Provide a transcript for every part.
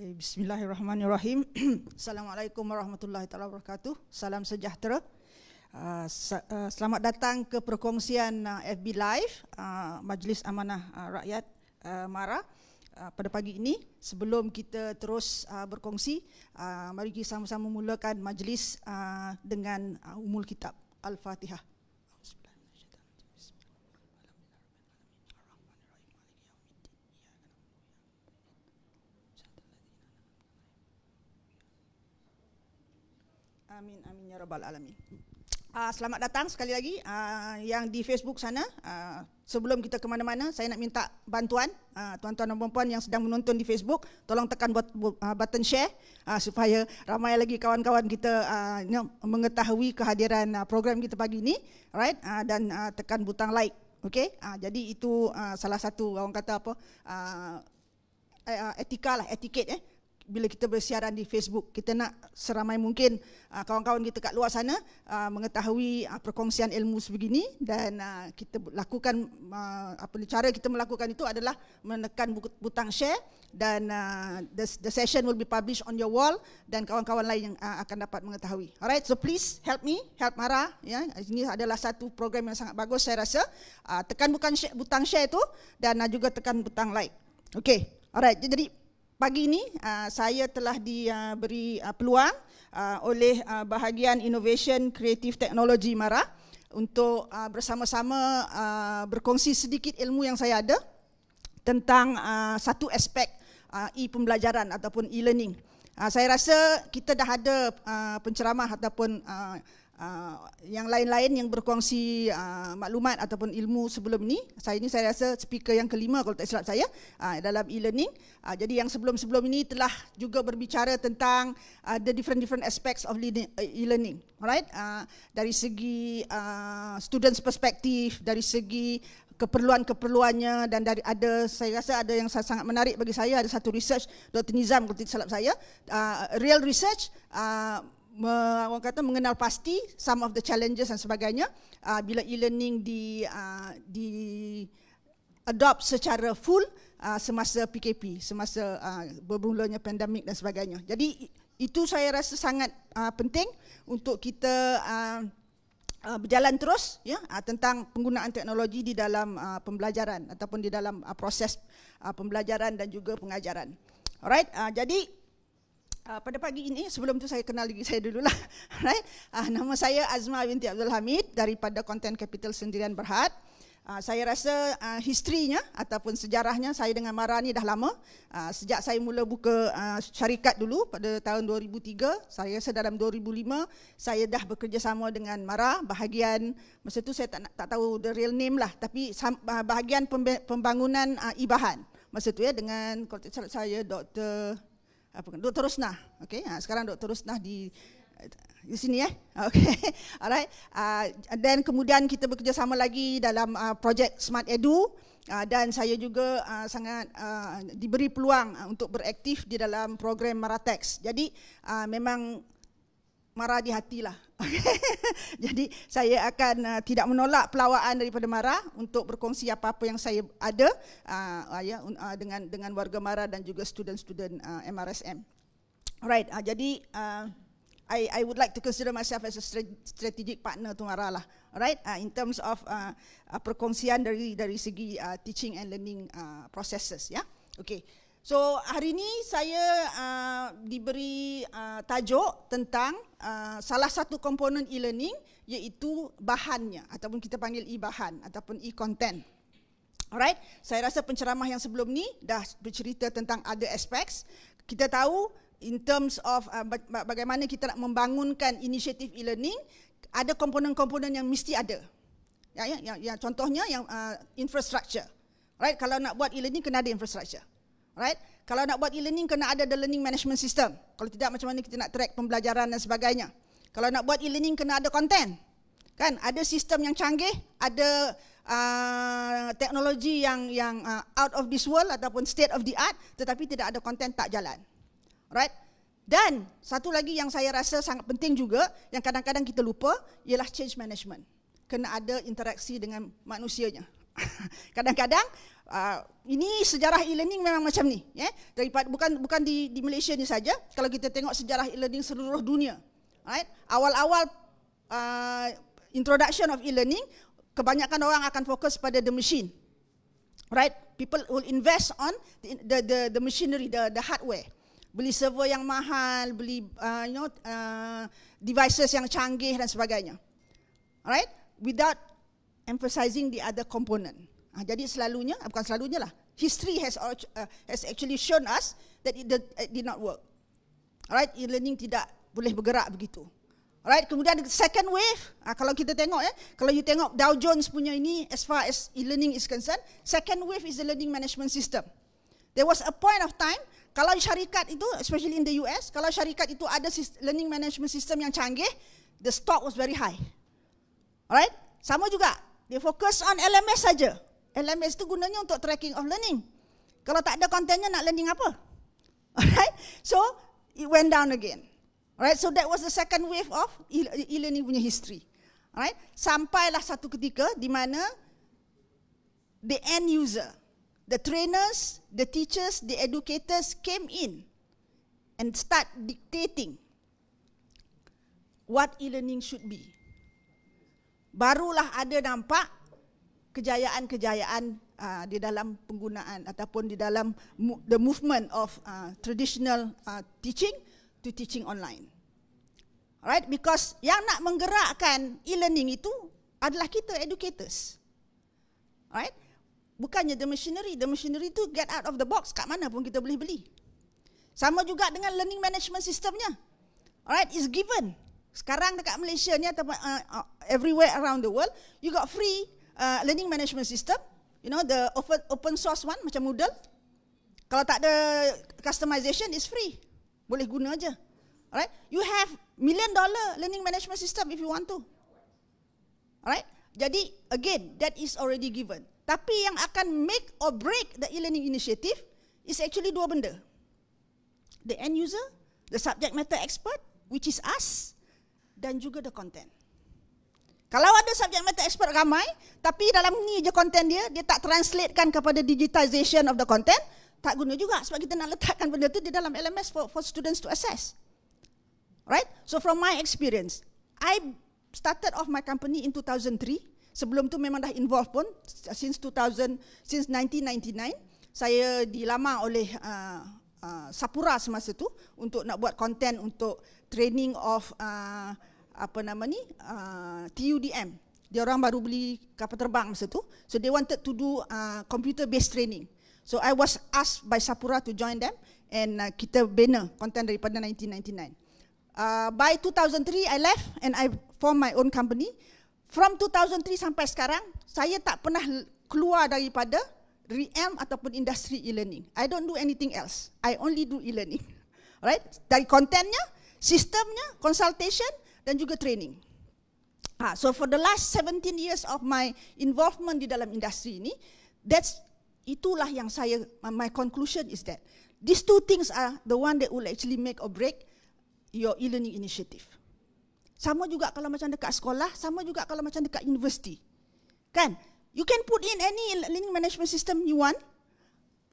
Okay, bismillahirrahmanirrahim. Assalamualaikum warahmatullahi wabarakatuh. Salam sejahtera. Uh, sa- uh, selamat datang ke perkongsian uh, ah, FB Live uh, Majlis Amanah uh, Rakyat uh, MARA uh, pada pagi ini. Sebelum kita terus uh, berkongsi, uh, mari kita sama-sama mulakan majlis uh, dengan uh, umul kitab Al-Fatihah. Amin, amin ya rabbal alamin. Uh, selamat datang sekali lagi uh, yang di Facebook sana. Uh, sebelum kita ke mana-mana, saya nak minta bantuan tuan-tuan dan puan-puan yang sedang menonton di Facebook, tolong tekan buat, bu, uh, button share uh, supaya ramai lagi kawan-kawan kita uh, mengetahui kehadiran uh, program kita pagi ini, right? Uh, dan uh, tekan butang like. okay Uh, jadi itu uh, salah satu orang kata apa? Uh, etika lah, etiket eh bila kita bersiaran di Facebook kita nak seramai mungkin ah, kawan-kawan kita kat luar sana ah, mengetahui ah, perkongsian ilmu sebegini dan kita lakukan apa cara kita melakukan itu adalah menekan butang share dan the, session will be published on your wall dan kawan-kawan lain yang akan dapat mengetahui alright so please help me help Mara ya ini adalah satu program yang sangat bagus saya rasa tekan bukan butang share itu dan juga tekan butang like okay alright jadi pagi ini uh, saya telah diberi uh, peluang uh, oleh bahagian Innovation Creative Technology MARA untuk bersama-sama berkongsi sedikit ilmu yang saya ada tentang satu aspek e-pembelajaran ataupun e-learning. Saya rasa kita dah ada penceramah ataupun Ah, yang lain-lain yang berkongsi uh, maklumat ataupun ilmu sebelum ni saya ini saya rasa speaker yang kelima kalau tak silap saya uh, dalam e-learning uh, jadi yang sebelum-sebelum ini telah juga berbicara tentang uh, the different different aspects of eh, e-learning alright uh, dari segi uh, students perspective dari segi keperluan-keperluannya dan dari ada saya rasa ada yang sangat menarik bagi saya ada satu research Dr Nizam kalau tak silap saya uh, real research uh, me, orang kata mengenal pasti some of the challenges dan sebagainya uh, bila e-learning di uh, di adopt secara full uh, semasa PKP semasa uh, bermulanya pandemik dan sebagainya. Jadi itu saya rasa sangat uh, penting untuk kita uh, uh berjalan terus ya uh, tentang penggunaan teknologi di dalam uh, pembelajaran ataupun di dalam uh, proses uh, pembelajaran dan juga pengajaran. Alright, uh, jadi Uh, pada pagi ini, sebelum tu saya kenal diri saya dululah. right? Uh, ah, nama saya Azma binti Abdul Hamid daripada Content Capital Sendirian Berhad. Uh, saya rasa uh, historinya ataupun sejarahnya saya dengan Mara ni dah lama. Uh, sejak saya mula buka uh, syarikat dulu pada tahun 2003, saya rasa dalam 2005 saya dah bekerjasama dengan Mara bahagian masa tu saya tak tak tahu the real name lah tapi bahagian pembangunan uh, ibahan masa tu ya dengan kontak saya Dr apa kan? Dr. Rosnah. Okey. Ha, sekarang Dr. Rosnah di di sini eh. Okey. Alright. Uh, dan kemudian kita bekerjasama lagi dalam uh, projek Smart Edu uh, dan saya juga uh, sangat uh, diberi peluang untuk beraktif di dalam program Maratex. Jadi uh, memang Mara di hati lah. Jadi saya akan uh, tidak menolak pelawaan daripada Mara untuk berkongsi apa-apa yang saya ada uh, uh ya uh, dengan dengan warga Mara dan juga student-student uh, MRSM. Alright, uh, jadi uh, I I would like to consider myself as a strategic partner to Mara lah. Alright, uh, in terms of uh, uh, perkongsian dari dari segi uh, teaching and learning uh, processes ya. Yeah? Okay. So hari ini saya uh, diberi uh, tajuk tentang uh, salah satu komponen e-learning iaitu bahannya ataupun kita panggil e-bahan ataupun e-content. Alright, saya rasa penceramah yang sebelum ni dah bercerita tentang other aspects. Kita tahu in terms of uh, bagaimana kita nak membangunkan inisiatif e-learning, ada komponen-komponen yang mesti ada. Ya, ya, ya, ya contohnya yang uh, infrastructure. Right, kalau nak buat e-learning kena ada infrastructure. Right? Kalau nak buat e-learning kena ada the learning management system. Kalau tidak macam mana kita nak track pembelajaran dan sebagainya. Kalau nak buat e-learning kena ada content. Kan? Ada sistem yang canggih, ada uh, teknologi yang yang uh, out of this world ataupun state of the art tetapi tidak ada content tak jalan. Right? Dan satu lagi yang saya rasa sangat penting juga yang kadang-kadang kita lupa ialah change management. Kena ada interaksi dengan manusianya. kadang-kadang uh, ini sejarah e-learning memang macam ni ya yeah? daripada bukan bukan di di Malaysia ni saja kalau kita tengok sejarah e-learning seluruh dunia right awal-awal uh, introduction of e-learning kebanyakan orang akan fokus pada the machine right people will invest on the the the, the machinery the the hardware beli server yang mahal beli uh, you know uh, devices yang canggih dan sebagainya right without emphasizing the other component Ha, jadi selalunya, ah, bukan selalunya lah. History has uh, has actually shown us that it did, not work. Alright, e-learning tidak boleh bergerak begitu. Alright, kemudian second wave, ha, kalau kita tengok eh, kalau you tengok Dow Jones punya ini as far as e-learning is concerned, second wave is the learning management system. There was a point of time kalau syarikat itu especially in the US, kalau syarikat itu ada learning management system yang canggih, the stock was very high. Alright? Sama juga. They focus on LMS saja. LMS tu gunanya untuk tracking of learning. Kalau tak ada kontennya nak learning apa? Alright? So, it went down again. Alright? So that was the second wave of e-, e-learning punya history. Alright? Sampailah satu ketika di mana the end user, the trainers, the teachers, the educators came in and start dictating what e-learning should be. Barulah ada nampak kejayaan-kejayaan uh, di dalam penggunaan ataupun di dalam the movement of uh, traditional uh, teaching to teaching online. Right because yang nak menggerakkan e-learning itu adalah kita educators. Right? Bukannya the machinery, the machinery itu get out of the box kat mana pun kita boleh beli. Sama juga dengan learning management systemnya. Alright, is given. Sekarang dekat Malaysia ni atau uh, uh, everywhere around the world, you got free uh, learning management system, you know the open open source one macam Moodle. Kalau tak ada customization is free. Boleh guna aja. Alright? You have million dollar learning management system if you want to. Alright? Jadi again that is already given. Tapi yang akan make or break the e-learning initiative is actually dua benda. The end user, the subject matter expert which is us dan juga the content. Kalau ada subject matter expert ramai, tapi dalam ni je content dia, dia tak translatekan kepada digitization of the content, tak guna juga sebab kita nak letakkan benda tu di dalam LMS for, for students to assess. Right? So from my experience, I started off my company in 2003. Sebelum tu memang dah involved pun since 2000 since 1999 saya dilamar oleh uh, uh, Sapura semasa tu untuk nak buat content untuk training of uh, apa nama ni uh, TUDM. Dia orang baru beli kapal terbang masa tu. So they wanted to do uh, computer based training. So I was asked by Sapura to join them and uh, kita bina content daripada 1999. Uh, by 2003, I left and I form my own company. From 2003 sampai sekarang, saya tak pernah keluar daripada realm ataupun industri e-learning. I don't do anything else. I only do e-learning. Right? Dari kontennya, sistemnya, consultation, dan juga training. Ha, so for the last 17 years of my involvement di dalam industri ini, that's itulah yang saya my conclusion is that these two things are the one that will actually make or break your e-learning initiative. Sama juga kalau macam dekat sekolah, sama juga kalau macam dekat universiti. Kan? You can put in any learning management system you want.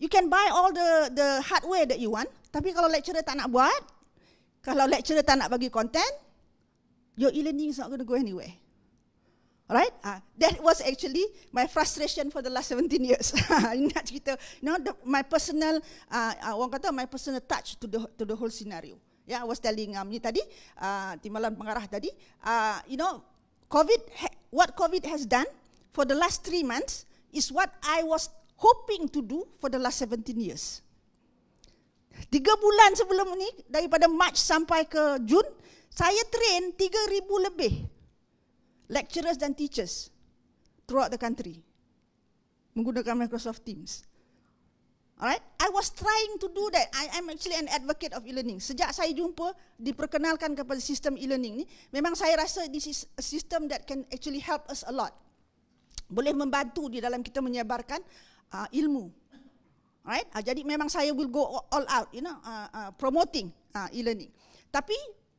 You can buy all the the hardware that you want. Tapi kalau lecturer tak nak buat, kalau lecturer tak nak bagi content, your e-learning is not going to go anywhere. right? Uh, that was actually my frustration for the last 17 years. Ingat cerita, you know, the, my personal, uh, uh, orang kata my personal touch to the to the whole scenario. Yeah, I was telling um, ni tadi, uh, Timbalan Pengarah tadi, uh, you know, COVID, ha-, what COVID has done for the last three months is what I was hoping to do for the last 17 years. Tiga bulan sebelum ni, daripada March sampai ke June, saya train 3,000 lebih lecturers dan teachers throughout the country menggunakan Microsoft Teams. Alright, I was trying to do that. I am actually an advocate of e-learning. Sejak saya jumpa diperkenalkan kepada sistem e-learning ni, memang saya rasa this is a system that can actually help us a lot. Boleh membantu di dalam kita menyebarkan uh, ilmu. Alright, uh, jadi memang saya will go all out, you know, uh, uh, promoting uh, e-learning. Tapi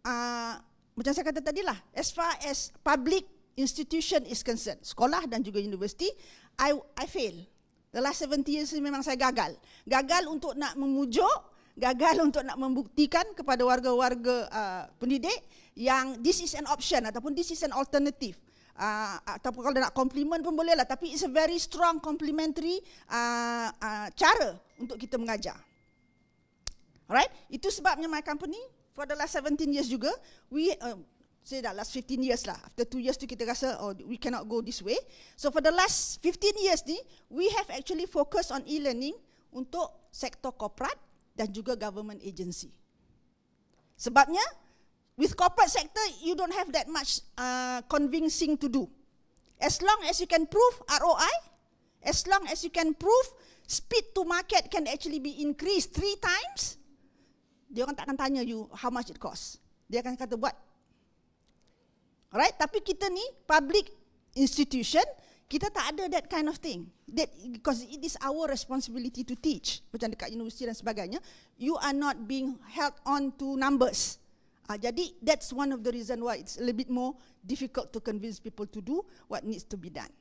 Ah, macam saya kata tadi lah, as far as public institution is concerned, sekolah dan juga universiti, I I fail. The last 70 years memang saya gagal. Gagal untuk nak memujuk, gagal untuk nak membuktikan kepada warga-warga uh, pendidik yang this is an option ataupun this is an alternative. Uh, ataupun kalau nak compliment pun boleh lah tapi it's a very strong complimentary uh, uh, cara untuk kita mengajar. Alright? Itu sebabnya my company for the last 17 years juga, we uh, say that last 15 years lah. After 2 years tu kita rasa oh we cannot go this way. So for the last 15 years ni, we have actually focused on e-learning untuk sektor korporat dan juga government agency. Sebabnya, with corporate sector, you don't have that much uh, convincing to do. As long as you can prove ROI, as long as you can prove speed to market can actually be increased three times, dia orang tak akan tanya you how much it cost. Dia akan kata buat. Alright, tapi kita ni public institution, kita tak ada that kind of thing. That because it is our responsibility to teach macam dekat universiti dan sebagainya, you are not being held on to numbers. Uh, jadi that's one of the reason why it's a little bit more difficult to convince people to do what needs to be done.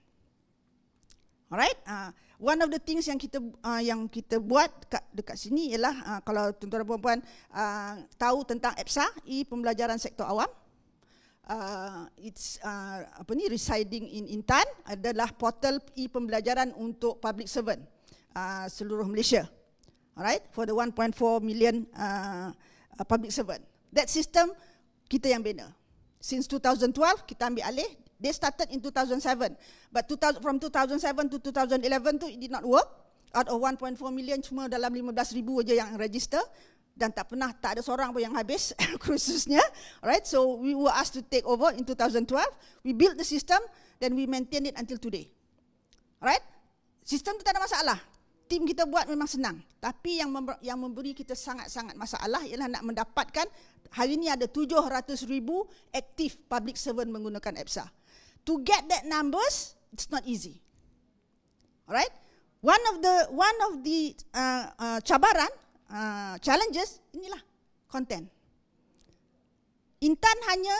Alright? Uh, one of the things yang kita uh, yang kita buat dekat, dekat sini ialah uh, kalau tuan-tuan dan puan-puan uh, tahu tentang EPSA, E pembelajaran sektor awam. Uh, it's uh, apa ni residing in Intan adalah portal e pembelajaran untuk public servant uh, seluruh Malaysia. Alright? For the 1.4 million uh, public servant. That system kita yang bina. Since 2012 kita ambil alih They started in 2007. But 2000, from 2007 to 2011 tu it did not work. Out of 1.4 million cuma dalam 15 ribu aja yang register dan tak pernah tak ada seorang pun yang habis kursusnya. right? so we were asked to take over in 2012. We built the system then we maintain it until today. right? System tu tak ada masalah. Tim kita buat memang senang. Tapi yang yang memberi kita sangat-sangat masalah ialah nak mendapatkan hari ini ada ribu aktif public servant menggunakan EPSA to get that numbers, it's not easy. All right? One of the one of the uh, uh, cabaran uh, challenges inilah content. Intan hanya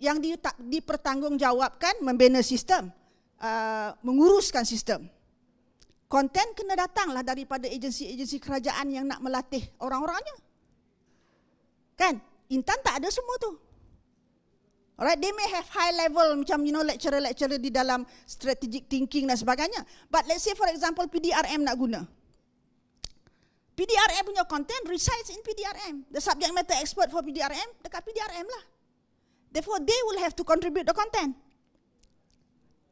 yang di, dipertanggungjawabkan membina sistem, uh, menguruskan sistem. Content kena datanglah daripada agensi-agensi kerajaan yang nak melatih orang-orangnya. Kan? Intan tak ada semua tu. Alright, they may have high level macam you know lecturer-lecturer di dalam strategic thinking dan sebagainya. But let's say for example PDRM nak guna. PDRM punya content resides in PDRM. The subject matter expert for PDRM dekat PDRM lah. Therefore they will have to contribute the content.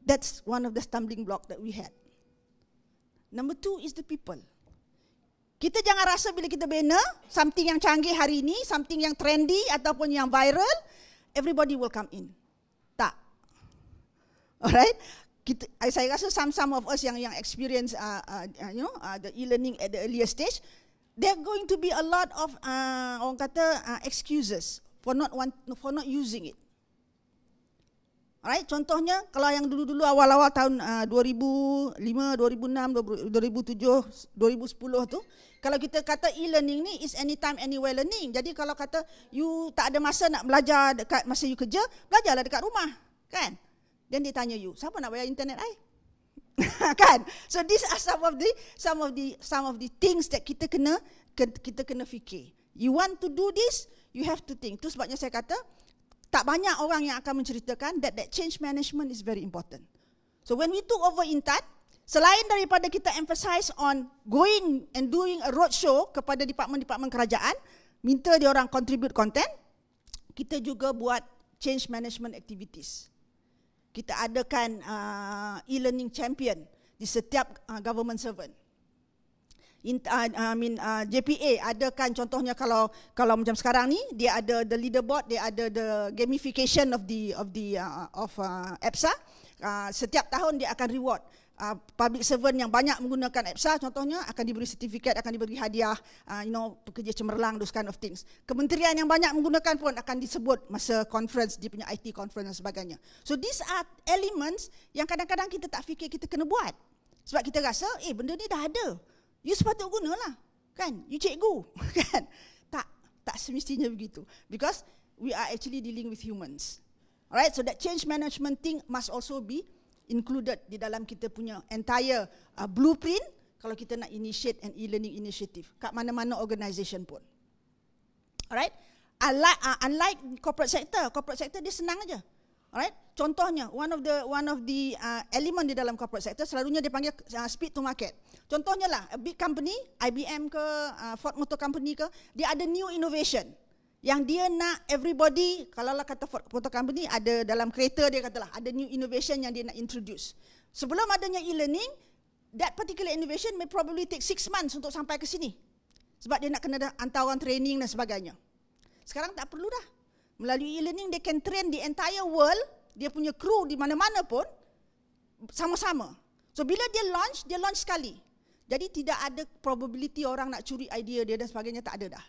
That's one of the stumbling block that we had. Number two is the people. Kita jangan rasa bila kita bina something yang canggih hari ini, something yang trendy ataupun yang viral, everybody will come in. Tak. Alright? Kita, saya rasa some some of us yang yang experience uh, uh, you know uh, the e-learning at the earlier stage, there going to be a lot of uh, orang kata uh, excuses for not want for not using it. Alright, contohnya kalau yang dulu-dulu awal-awal tahun uh, 2005, 2006, 2007, 2010 tu, kalau kita kata e-learning ni is anytime anywhere learning. Jadi kalau kata you tak ada masa nak belajar dekat masa you kerja, belajarlah dekat rumah, kan? Dan dia tanya you, siapa nak bayar internet ai? kan? So this are some of the some of the some of the things that kita kena kita kena fikir. You want to do this, you have to think. Tu sebabnya saya kata, tak banyak orang yang akan menceritakan that that change management is very important. So when we took over Intan, selain daripada kita emphasize on going and doing a roadshow kepada departemen-departemen kerajaan, minta dia orang contribute content, kita juga buat change management activities. Kita adakan uh, e-learning champion di setiap uh, government servant in, uh, I mean uh, JPA kan contohnya kalau kalau macam sekarang ni dia ada the leaderboard dia ada the gamification of the of the uh, of uh, EPSA ah. uh, setiap tahun dia akan reward Uh, public servant yang banyak menggunakan EPSA ah. contohnya akan diberi sertifikat akan diberi hadiah uh, you know pekerja cemerlang those kind of things kementerian yang banyak menggunakan pun akan disebut masa conference dia punya IT conference dan sebagainya so these are elements yang kadang-kadang kita tak fikir kita kena buat sebab kita rasa eh benda ni dah ada you sepatut lah, kan you cikgu kan tak tak semestinya begitu because we are actually dealing with humans alright so that change management thing must also be included di dalam kita punya entire uh, blueprint kalau kita nak initiate an e-learning initiative kat mana-mana organisation pun alright unlike, uh, unlike corporate sector corporate sector dia senang aja Alright? Contohnya, one of the one of the uh, element di dalam corporate sector selalunya dipanggil uh, speed to market. Contohnya lah, a big company, IBM ke uh, Ford Motor Company ke, dia ada new innovation yang dia nak everybody, kalau lah kata Ford Motor Company ada dalam kereta dia katalah, ada new innovation yang dia nak introduce. Sebelum adanya e-learning, that particular innovation may probably take six months untuk sampai ke sini. Sebab dia nak kena hantar orang training dan sebagainya. Sekarang tak perlu dah melalui e-learning dia can train the entire world dia punya crew di mana-mana pun sama-sama so bila dia launch dia launch sekali jadi tidak ada probability orang nak curi idea dia dan sebagainya tak ada dah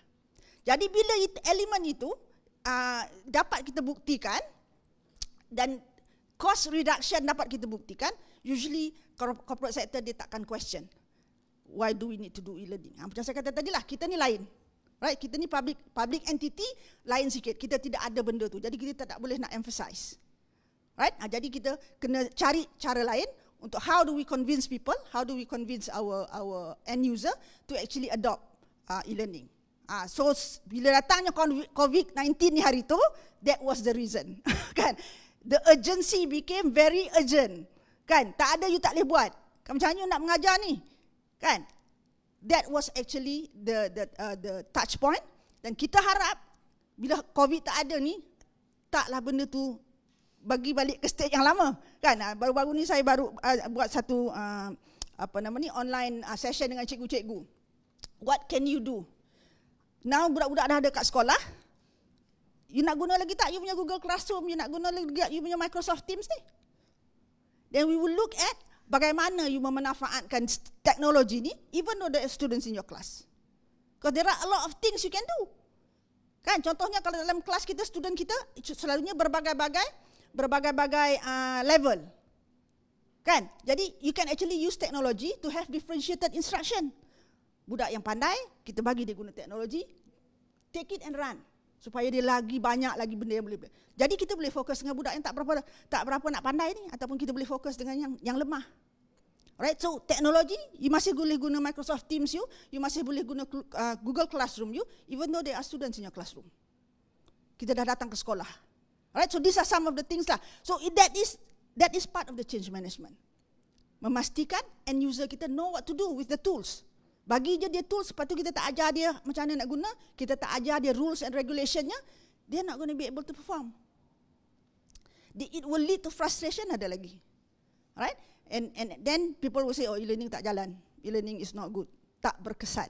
jadi bila it, elemen itu uh, dapat kita buktikan dan cost reduction dapat kita buktikan usually corporate sector dia takkan question why do we need to do e-learning ha, macam saya kata tadi lah kita ni lain Right? Kita ni public public entity lain sikit. Kita tidak ada benda tu. Jadi kita tak boleh nak emphasize. Right? Ha, jadi kita kena cari cara lain untuk how do we convince people? How do we convince our our end user to actually adopt uh, e-learning? Ah, so bila datangnya COVID-19 ni hari tu, that was the reason. kan? The urgency became very urgent. Kan? Tak ada you tak boleh buat. Kan, macam mana nak mengajar ni? Kan? that was actually the the uh, the touch point dan kita harap bila covid tak ada ni taklah benda tu bagi balik ke stage yang lama kan ah, baru-baru ni saya baru uh, buat satu uh, apa nama ni online uh, session dengan cikgu-cikgu what can you do now budak-budak dah ada kat sekolah you nak guna lagi tak you punya Google Classroom you nak guna lagi tak you punya Microsoft Teams ni then we will look at bagaimana you memanfaatkan teknologi ni even though the students in your class. Because there are a lot of things you can do. Kan contohnya kalau dalam kelas kita student kita selalunya berbagai-bagai berbagai-bagai uh, level. Kan? Jadi you can actually use technology to have differentiated instruction. Budak yang pandai, kita bagi dia guna teknologi, take it and run supaya dia lagi banyak lagi benda yang boleh. Jadi kita boleh fokus dengan budak yang tak berapa tak berapa nak pandai ni ataupun kita boleh fokus dengan yang yang lemah. Right, so teknologi, you masih boleh guna Microsoft Teams you, you masih boleh guna uh, Google Classroom you, even though there are students in your classroom. Kita dah datang ke sekolah. Right, so these are some of the things lah. So that is that is part of the change management. Memastikan end user kita know what to do with the tools. Bagi je dia tools, lepas tu kita tak ajar dia macam mana nak guna, kita tak ajar dia rules and regulationnya, dia not going to be able to perform. It will lead to frustration ada lagi. Right? And and then people will say, oh e-learning tak jalan. E-learning is not good. Tak berkesan.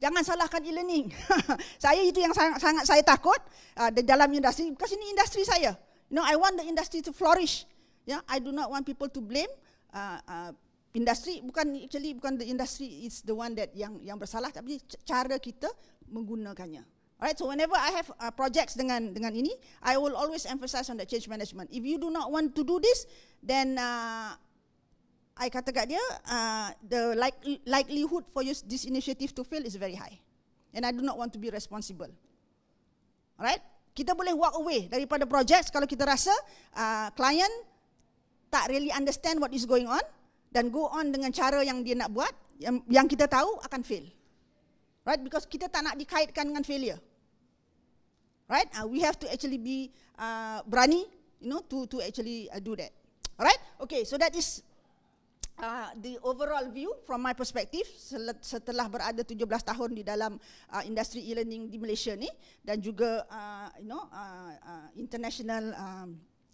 Jangan salahkan e-learning. saya itu yang sangat, sangat saya takut uh, dalam industri. Because ini industri saya. You know, I want the industry to flourish. Yeah, I do not want people to blame uh, ah, uh, ah, industri. Bukan actually bukan the industry is the one that yang yang bersalah. Tapi cara kita menggunakannya. Alright, so whenever I have uh, projects dengan dengan ini, I will always emphasize on the change management. If you do not want to do this, then I kata kat dia, uh, the like, likelihood for you, this initiative to fail is very high. And I do not want to be responsible. Alright? Kita boleh walk away daripada projek kalau kita rasa uh, client tak really understand what is going on dan go on dengan cara yang dia nak buat yang, yang kita tahu akan fail. Right? Because kita tak nak dikaitkan dengan failure. Right? Uh, we have to actually be uh, berani you know to to actually uh, do that. Alright? Okay, so that is uh, the overall view from my perspective setelah berada 17 tahun di dalam uh, industri e-learning di Malaysia ni dan juga uh, you know uh, uh, international uh,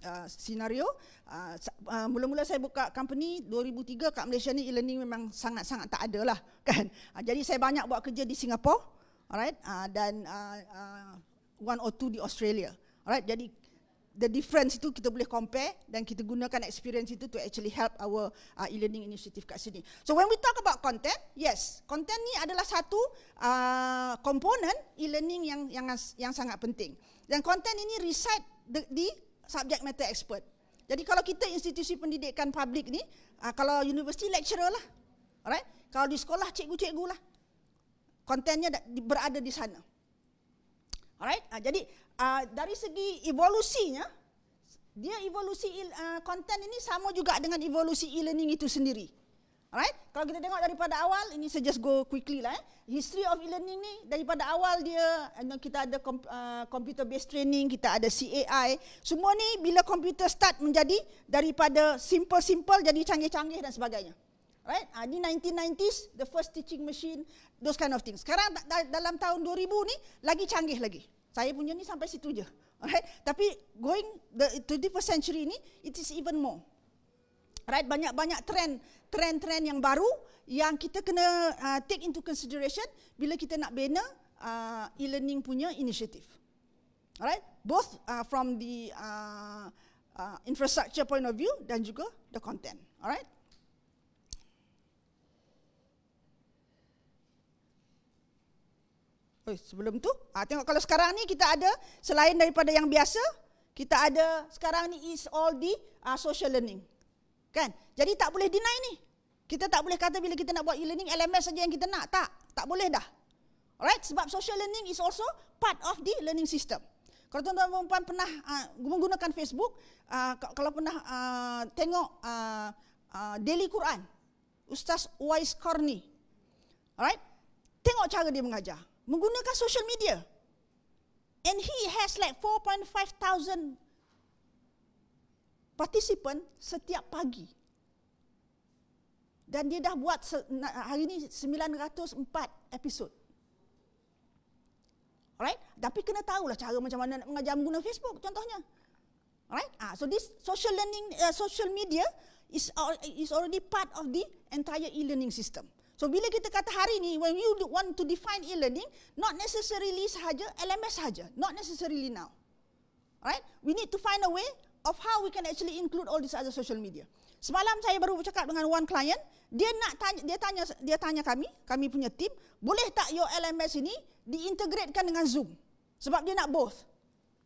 Uh, scenario uh, uh, mula-mula saya buka company 2003 kat Malaysia ni e-learning memang sangat-sangat tak ada lah kan uh, jadi saya banyak buat kerja di Singapore, alright uh, dan uh, uh, one or two di Australia alright jadi the difference itu kita boleh compare dan kita gunakan experience itu to actually help our uh, e-learning initiative kat sini. So when we talk about content, yes, content ni adalah satu uh, komponen uh, e-learning yang yang yang sangat penting. Dan content ini reside di, di subject matter expert. Jadi kalau kita institusi pendidikan publik ni, uh, kalau university lecturer lah. Alright? Kalau di sekolah cikgu-cikgu lah. contentnya berada di sana. Alright? Uh, jadi uh, dari segi evolusinya dia evolusi konten ah, uh, ini sama juga dengan evolusi e-learning itu sendiri. Alright? Kalau kita tengok daripada awal, ini saya just go quickly lah. Eh. History of e-learning ni daripada awal dia kita ada uh, ah, computer based training, kita ada CAI. Semua ni bila komputer start menjadi daripada simple simple jadi canggih canggih dan sebagainya. Right? Uh, di 1990s the first teaching machine, those kind of things. Sekarang dalam tahun 2000 ni lagi canggih lagi saya punya ni sampai situ je. Alright? Tapi going the 21st century ni, it is even more. Right? Banyak-banyak trend, trend-trend yang baru yang kita kena uh, take into consideration bila kita nak bina uh, e-learning punya inisiatif. Alright? Both uh, from the uh, uh, infrastructure point of view dan juga the content. Alright? Oh, sebelum tu, ha, tengok kalau sekarang ni kita ada selain daripada yang biasa, kita ada sekarang ni is all the uh, ah, social learning. Kan? Jadi tak boleh deny ni. Kita tak boleh kata bila kita nak buat e-learning, LMS saja yang kita nak. Tak, tak boleh dah. Alright, sebab social learning is also part of the learning system. Kalau tuan-tuan dan puan pernah uh, menggunakan Facebook, uh, kalau pernah uh, tengok uh, uh, Daily Quran, Ustaz Wise Korni Alright? Tengok cara dia mengajar menggunakan social media. And he has like 4.5 thousand participant setiap pagi. Dan dia dah buat hari ini 904 episod. Alright? Tapi kena tahulah cara macam mana nak mengajar menggunakan Facebook contohnya. Alright? Ah, so this social learning, uh, social media is, is already part of the entire e-learning system. So bila kita kata hari ni when you want to define e-learning not necessarily sahaja LMS sahaja not necessarily now. Right? We need to find a way of how we can actually include all these other social media. Semalam saya baru bercakap dengan one client, dia nak tanya dia tanya dia tanya kami, kami punya team, boleh tak your LMS ini diintegratekan dengan Zoom? Sebab dia nak both.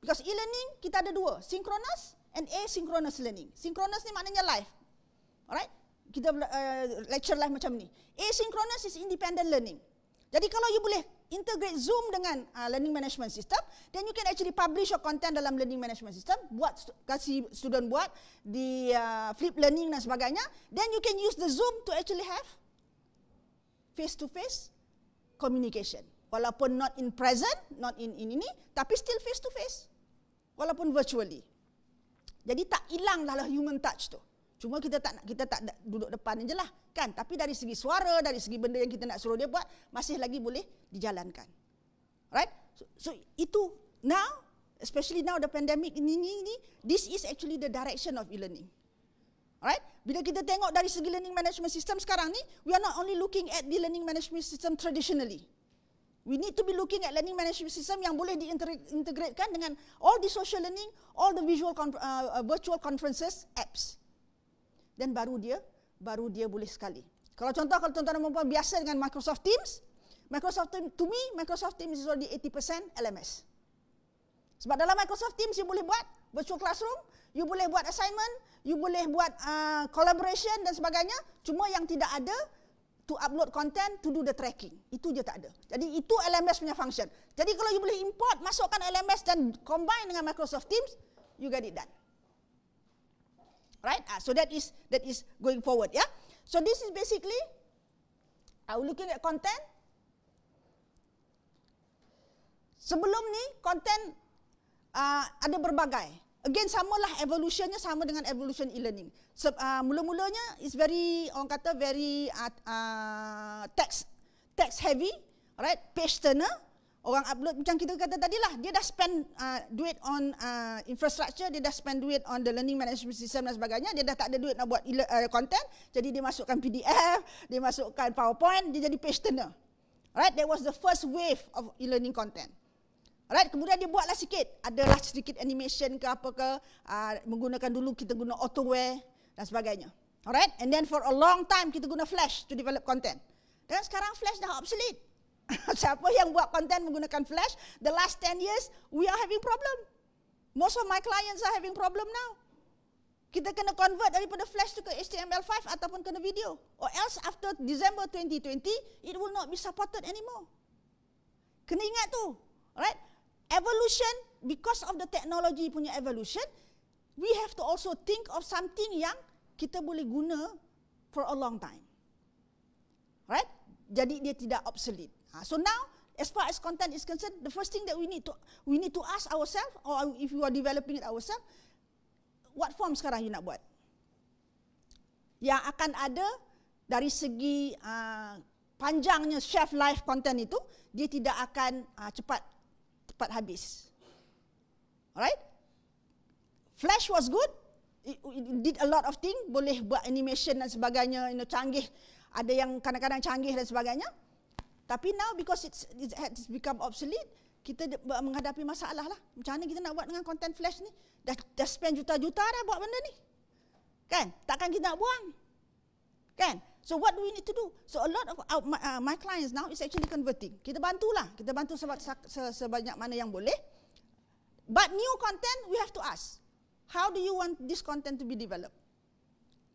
Because e-learning kita ada dua, synchronous and asynchronous learning. Synchronous ni maknanya live. Alright? kita uh, lecture live macam ni. Asynchronous is independent learning. Jadi kalau you boleh integrate Zoom dengan uh, learning management system, then you can actually publish your content dalam learning management system, buat kasih student buat di uh, flip learning dan sebagainya, then you can use the Zoom to actually have face to face communication. Walaupun not in present, not in in ini, tapi still face to face. Walaupun virtually. Jadi tak hilang lah, lah human touch tu. Cuma kita tak nak kita tak duduk depan je lah kan. Tapi dari segi suara, dari segi benda yang kita nak suruh dia buat masih lagi boleh dijalankan. Right? So, so itu now especially now the pandemic ini ini ini this is actually the direction of e-learning. right? Bila kita tengok dari segi learning management system sekarang ni, we are not only looking at the learning management system traditionally. We need to be looking at learning management system yang boleh diintegratkan dengan all the social learning, all the visual uh, uh, virtual conferences apps dan baru dia baru dia boleh sekali. Kalau contoh kalau tuan-tuan dan puan biasa dengan Microsoft Teams, Microsoft Teams to me Microsoft Teams is already 80% LMS. Sebab dalam Microsoft Teams you boleh buat virtual classroom, you boleh buat assignment, you boleh buat uh, collaboration dan sebagainya. Cuma yang tidak ada to upload content, to do the tracking. Itu je tak ada. Jadi itu LMS punya function. Jadi kalau you boleh import, masukkan LMS dan combine dengan Microsoft Teams, you get it done right? Uh, so that is that is going forward, yeah. So this is basically, I uh, looking at content. Sebelum ni content uh, ada berbagai. Again, sama lah evolutionnya sama dengan evolution e-learning. So, uh, ah, mula-mulanya is very orang kata very uh, uh, text text heavy, right? Page turner, orang upload macam kita kata tadi lah, dia dah spend uh, duit on uh, infrastructure dia dah spend duit on the learning management system dan sebagainya dia dah tak ada duit nak buat uh, content jadi dia masukkan PDF dia masukkan PowerPoint dia jadi page turner alright that was the first wave of e-learning content alright kemudian dia buatlah sikit adalah sedikit animation ke apa ke uh, menggunakan dulu kita guna autoware dan sebagainya alright and then for a long time kita guna flash to develop content dan sekarang flash dah obsolete siapa yang buat konten menggunakan flash, the last 10 years, we are having problem. Most of my clients are having problem now. Kita kena convert daripada flash tu ke HTML5 ataupun kena video. Or else after December 2020, it will not be supported anymore. Kena ingat tu. Right? Evolution, because of the technology punya evolution, we have to also think of something yang kita boleh guna for a long time. Right? Jadi dia tidak obsolete. Uh, so now, as far as content is concerned, the first thing that we need to we need to ask ourselves, or if you are developing it ourselves, what form sekarang you nak buat? Yang akan ada dari segi uh, panjangnya shelf life content itu, dia tidak akan uh, cepat cepat habis. Alright? Flash was good. It, it did a lot of thing. Boleh buat animation dan sebagainya. You know, canggih. Ada yang kadang-kadang canggih dan sebagainya. Tapi now because it's, it has become obsolete, kita menghadapi masalah lah. Macam mana kita nak buat dengan content flash ni? Dah, dah spend juta-juta dah buat benda ni. Kan? Takkan kita nak buang? Kan? So what do we need to do? So a lot of our, my, uh, my clients now is actually converting. Kita bantulah. Kita bantu sebanyak, sebanyak mana yang boleh. But new content, we have to ask. How do you want this content to be developed?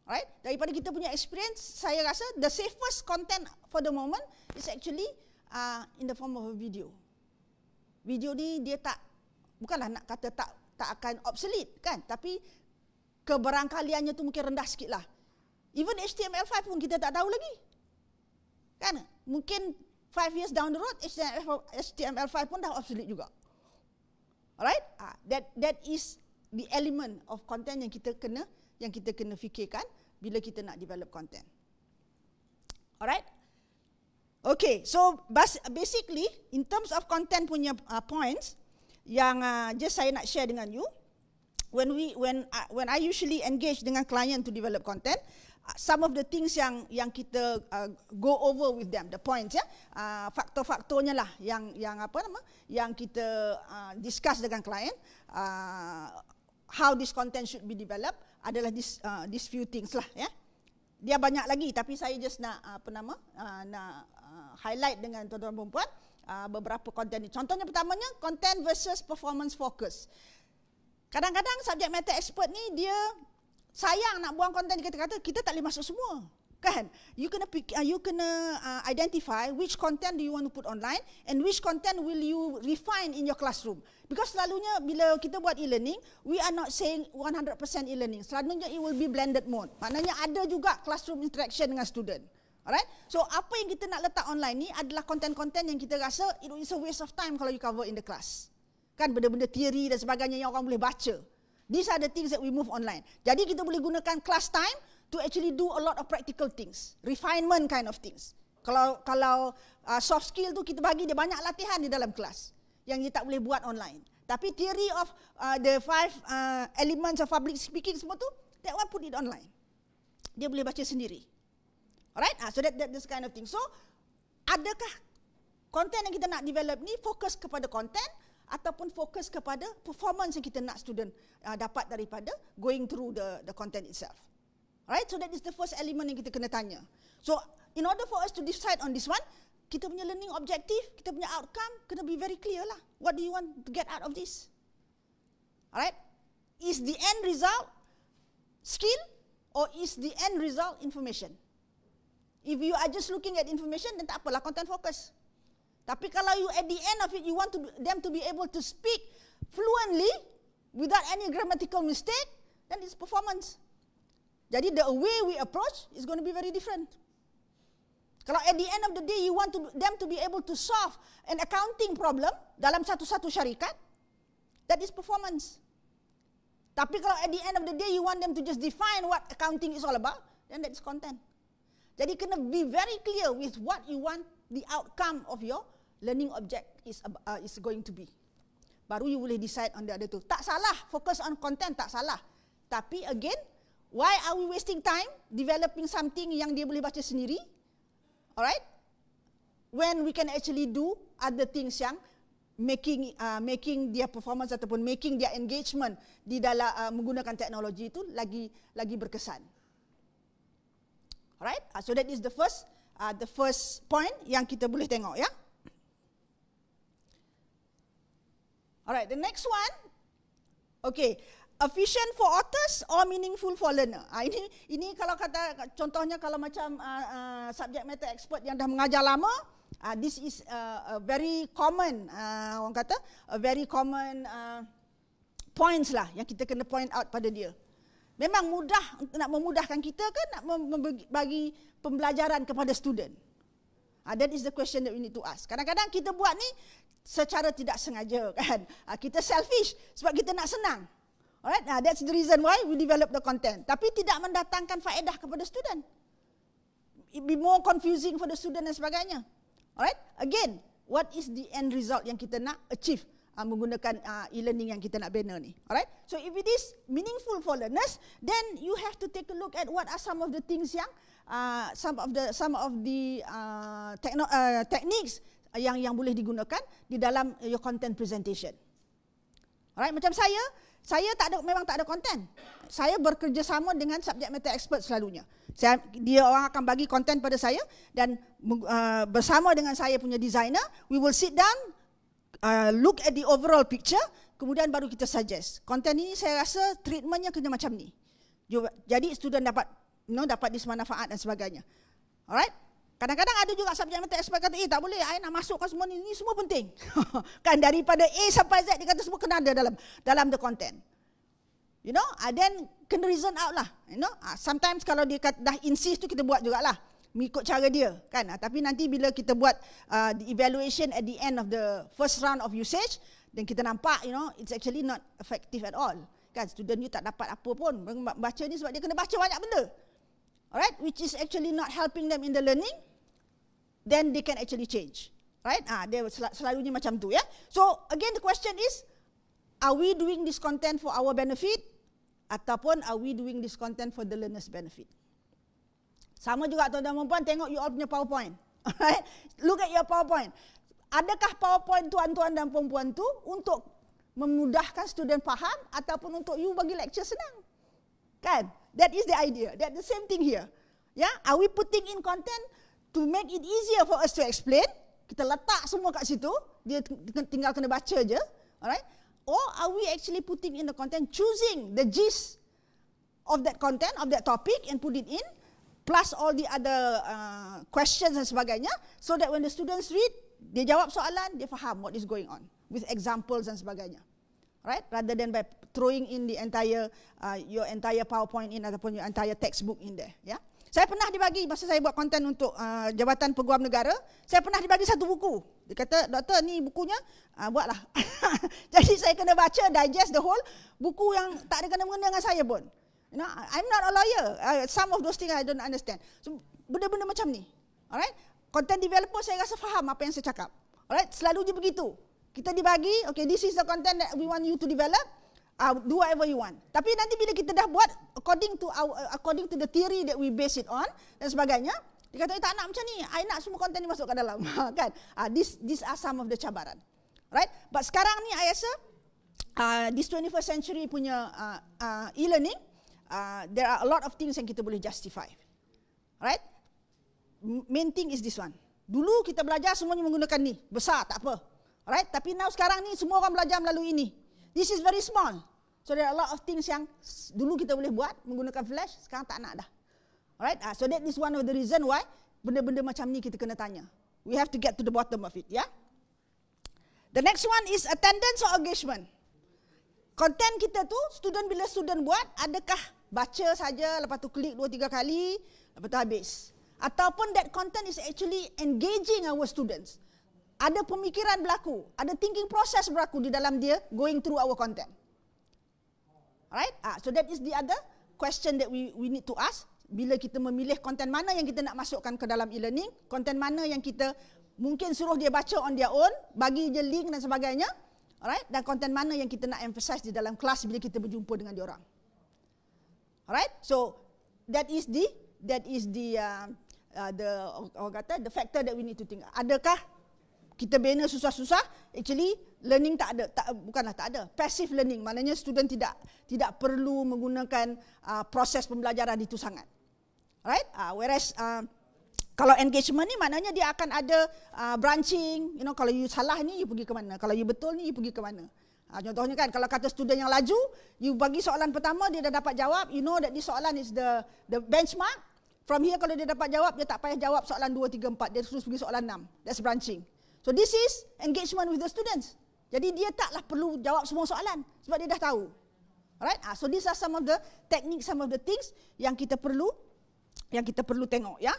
Right? Daripada kita punya experience, saya rasa the safest content for the moment is actually uh, in the form of a video. Video ni dia tak, bukanlah nak kata tak tak akan obsolete kan, tapi keberangkaliannya tu mungkin rendah sikit lah. Even HTML5 pun kita tak tahu lagi. Kan? Mungkin 5 years down the road, HTML5 pun dah obsolete juga. Alright? Uh, that that is the element of content yang kita kena yang kita kena fikirkan bila kita nak develop content. Alright? Okay, so basically in terms of content punya uh, points yang uh, just saya nak share dengan you, when we when uh, when I usually engage dengan client to develop content, uh, some of the things yang yang kita uh, go over with them, the points ya, yeah, uh, faktor-faktornya lah yang yang apa nama yang kita uh, discuss dengan client, uh, how this content should be developed adalah dis uh, this few things lah ya. Dia banyak lagi tapi saya just nak uh, apa nama uh, nak uh, highlight dengan tuan-tuan dan puan-puan uh, beberapa konten ni. Contohnya pertamanya content versus performance focus. Kadang-kadang subject matter expert ni dia sayang nak buang konten kita kata kita tak boleh masuk semua kan you kena pick, uh, you kena uh, identify which content do you want to put online and which content will you refine in your classroom because selalunya bila kita buat e-learning we are not saying 100% e-learning selalunya it will be blended mode maknanya ada juga classroom interaction dengan student alright so apa yang kita nak letak online ni adalah content-content yang kita rasa it is a waste of time kalau you cover in the class kan benda-benda teori dan sebagainya yang orang boleh baca these are the things that we move online jadi kita boleh gunakan class time to actually do a lot of practical things, refinement kind of things. Kalau kalau uh, soft skill tu kita bagi dia banyak latihan di dalam kelas yang dia tak boleh buat online. Tapi theory of uh, the five uh, elements of public speaking semua tu, that one put it online. Dia boleh baca sendiri. Alright, uh, so that that this kind of thing. So, adakah content yang kita nak develop ni fokus kepada content ataupun fokus kepada performance yang kita nak student uh, dapat daripada going through the the content itself? Right? So that is the first element yang kita kena tanya. So in order for us to decide on this one, kita punya learning objective, kita punya outcome, kena be very clear lah. What do you want to get out of this? Alright? Is the end result skill or is the end result information? If you are just looking at information, then tak apalah, content focus. Tapi kalau you at the end of it, you want to them to be able to speak fluently without any grammatical mistake, then it's performance. Jadi the way we approach is going to be very different. Kalau at the end of the day you want to, them to be able to solve an accounting problem dalam satu-satu syarikat, that is performance. Tapi kalau at the end of the day you want them to just define what accounting is all about, then that is content. Jadi kena be very clear with what you want the outcome of your learning object is uh, is going to be. Baru you boleh decide on the other two. Tak salah fokus on content, tak salah. Tapi again, Why are we wasting time developing something yang dia boleh baca sendiri? Alright? When we can actually do other things yang making uh, making dia performance ataupun making dia engagement di dalam uh, menggunakan teknologi itu lagi lagi berkesan. Alright? Uh, so that is the first uh, the first point yang kita boleh tengok ya. Alright, the next one. Okay efficient for authors or meaningful for learner. Ha, ini ini kalau kata contohnya kalau macam uh, uh, subject matter expert yang dah mengajar lama, uh, this is uh, a very common uh, orang kata a very common uh, points lah yang kita kena point out pada dia. Memang mudah nak memudahkan kita kan nak bagi pembelajaran kepada student. Uh, that is the question that we need to ask. Kadang-kadang kita buat ni secara tidak sengaja kan. Uh, kita selfish sebab kita nak senang. Alright, nah, that's the reason why we develop the content. Tapi tidak mendatangkan faedah kepada student. It be more confusing for the student dan sebagainya. Alright, again, what is the end result yang kita nak achieve? Uh, menggunakan uh, e-learning yang kita nak bina ni. Alright? So if it is meaningful for learners, then you have to take a look at what are some of the things yang uh, some of the some of the uh, techno, uh, techniques yang yang boleh digunakan di dalam eh, your content presentation. Alright? Macam saya, saya tak ada memang tak ada konten. Saya bekerjasama dengan subject matter expert selalunya. Saya, dia orang akan bagi konten pada saya dan uh, bersama dengan saya punya designer, we will sit down, uh, look at the overall picture, kemudian baru kita suggest. Konten ini saya rasa treatmentnya kena macam ni. Jadi student dapat you know, dapat dismanfaat dan sebagainya. Alright? Kadang-kadang ada juga subjek matematik expert kata, eh tak boleh, saya nak masukkan semua ni, ni semua penting. kan daripada A sampai Z, dia kata semua kena ada dalam dalam the content. You know, and ah, then can reason out lah. You know, ah, sometimes kalau dia kata, dah insist tu kita buat jugalah. Mengikut cara dia, kan. Ah, tapi nanti bila kita buat uh, the evaluation at the end of the first round of usage, then kita nampak, you know, it's actually not effective at all. Kan, student you tak dapat apa pun. Baca ni sebab dia kena baca banyak benda right? Which is actually not helping them in the learning, then they can actually change, right? Ah, they sel- selalunya macam tu, ya. Yeah? So again, the question is, are we doing this content for our benefit, ataupun are we doing this content for the learner's benefit? Sama juga tuan-tuan dan puan tengok you all punya PowerPoint. Alright? Look at your PowerPoint. Adakah PowerPoint tuan-tuan dan puan-puan tu untuk memudahkan student faham ataupun untuk you bagi lecture senang? Kan? That is the idea. That the same thing here. Yeah, are we putting in content to make it easier for us to explain? Kita letak semua kat situ. Dia tinggal kena baca je. Alright. Or are we actually putting in the content, choosing the gist of that content, of that topic and put it in plus all the other uh, questions and sebagainya so that when the students read, dia jawab soalan, dia faham what is going on with examples and sebagainya right rather than by throwing in the entire uh, your entire powerpoint in ataupun your entire textbook in there yeah? saya pernah dibagi masa saya buat konten untuk uh, jabatan peguam negara saya pernah dibagi satu buku dia kata doktor ni bukunya uh, buatlah jadi saya kena baca digest the whole buku yang tak ada kena mengena dengan saya pun you know i'm not a lawyer uh, some of those things i don't understand so, benda-benda macam ni alright content developer saya rasa faham apa yang saya cakap alright selalu je begitu kita dibagi, okay, this is the content that we want you to develop. Uh, do whatever you want. Tapi nanti bila kita dah buat according to our, uh, according to the theory that we base it on dan sebagainya, dia kata, eh, tak nak macam ni. I nak semua konten ni masuk ke dalam. Ah, kan? Uh, this, this are some of the cabaran. Right? But sekarang ni, I rasa, uh, this 21st century punya uh, uh, e-learning, uh, there are a lot of things yang kita boleh justify. Right? Main thing is this one. Dulu kita belajar semuanya menggunakan ni. Besar, tak apa. Right? Tapi now sekarang ni semua orang belajar melalui ini. This is very small. So there are a lot of things yang dulu kita boleh buat menggunakan flash, sekarang tak nak dah. Alright? Uh, so that is one of the reason why benda-benda macam ni kita kena tanya. We have to get to the bottom of it, yeah? The next one is attendance or engagement. Content kita tu student bila student buat adakah baca saja lepas tu klik dua tiga kali lepas tu habis ataupun that content is actually engaging our students ada pemikiran berlaku, ada thinking process berlaku di dalam dia going through our content. Alright? Ah, so that is the other question that we we need to ask bila kita memilih konten mana yang kita nak masukkan ke dalam e-learning, konten mana yang kita mungkin suruh dia baca on their own, bagi je link dan sebagainya. Alright? Dan konten mana yang kita nak emphasize di dalam kelas bila kita berjumpa dengan dia orang. Alright? So that is the that is the uh, uh, the orang kata the factor that we need to think. Adakah kita bina susah-susah actually learning tak ada tak bukanlah tak ada passive learning maknanya student tidak tidak perlu menggunakan uh, proses pembelajaran itu sangat right uh, whereas uh, kalau engagement ni maknanya dia akan ada uh, branching you know kalau you salah ni you pergi ke mana kalau you betul ni you pergi ke mana uh, contohnya kan kalau kata student yang laju you bagi soalan pertama dia dah dapat jawab you know that this soalan is the the benchmark From here kalau dia dapat jawab, dia tak payah jawab soalan 2, 3, 4. Dia terus pergi soalan 6. That's branching. So this is engagement with the students. Jadi dia taklah perlu jawab semua soalan sebab dia dah tahu. Alright? Ah, so this are some of the techniques, some of the things yang kita perlu yang kita perlu tengok ya.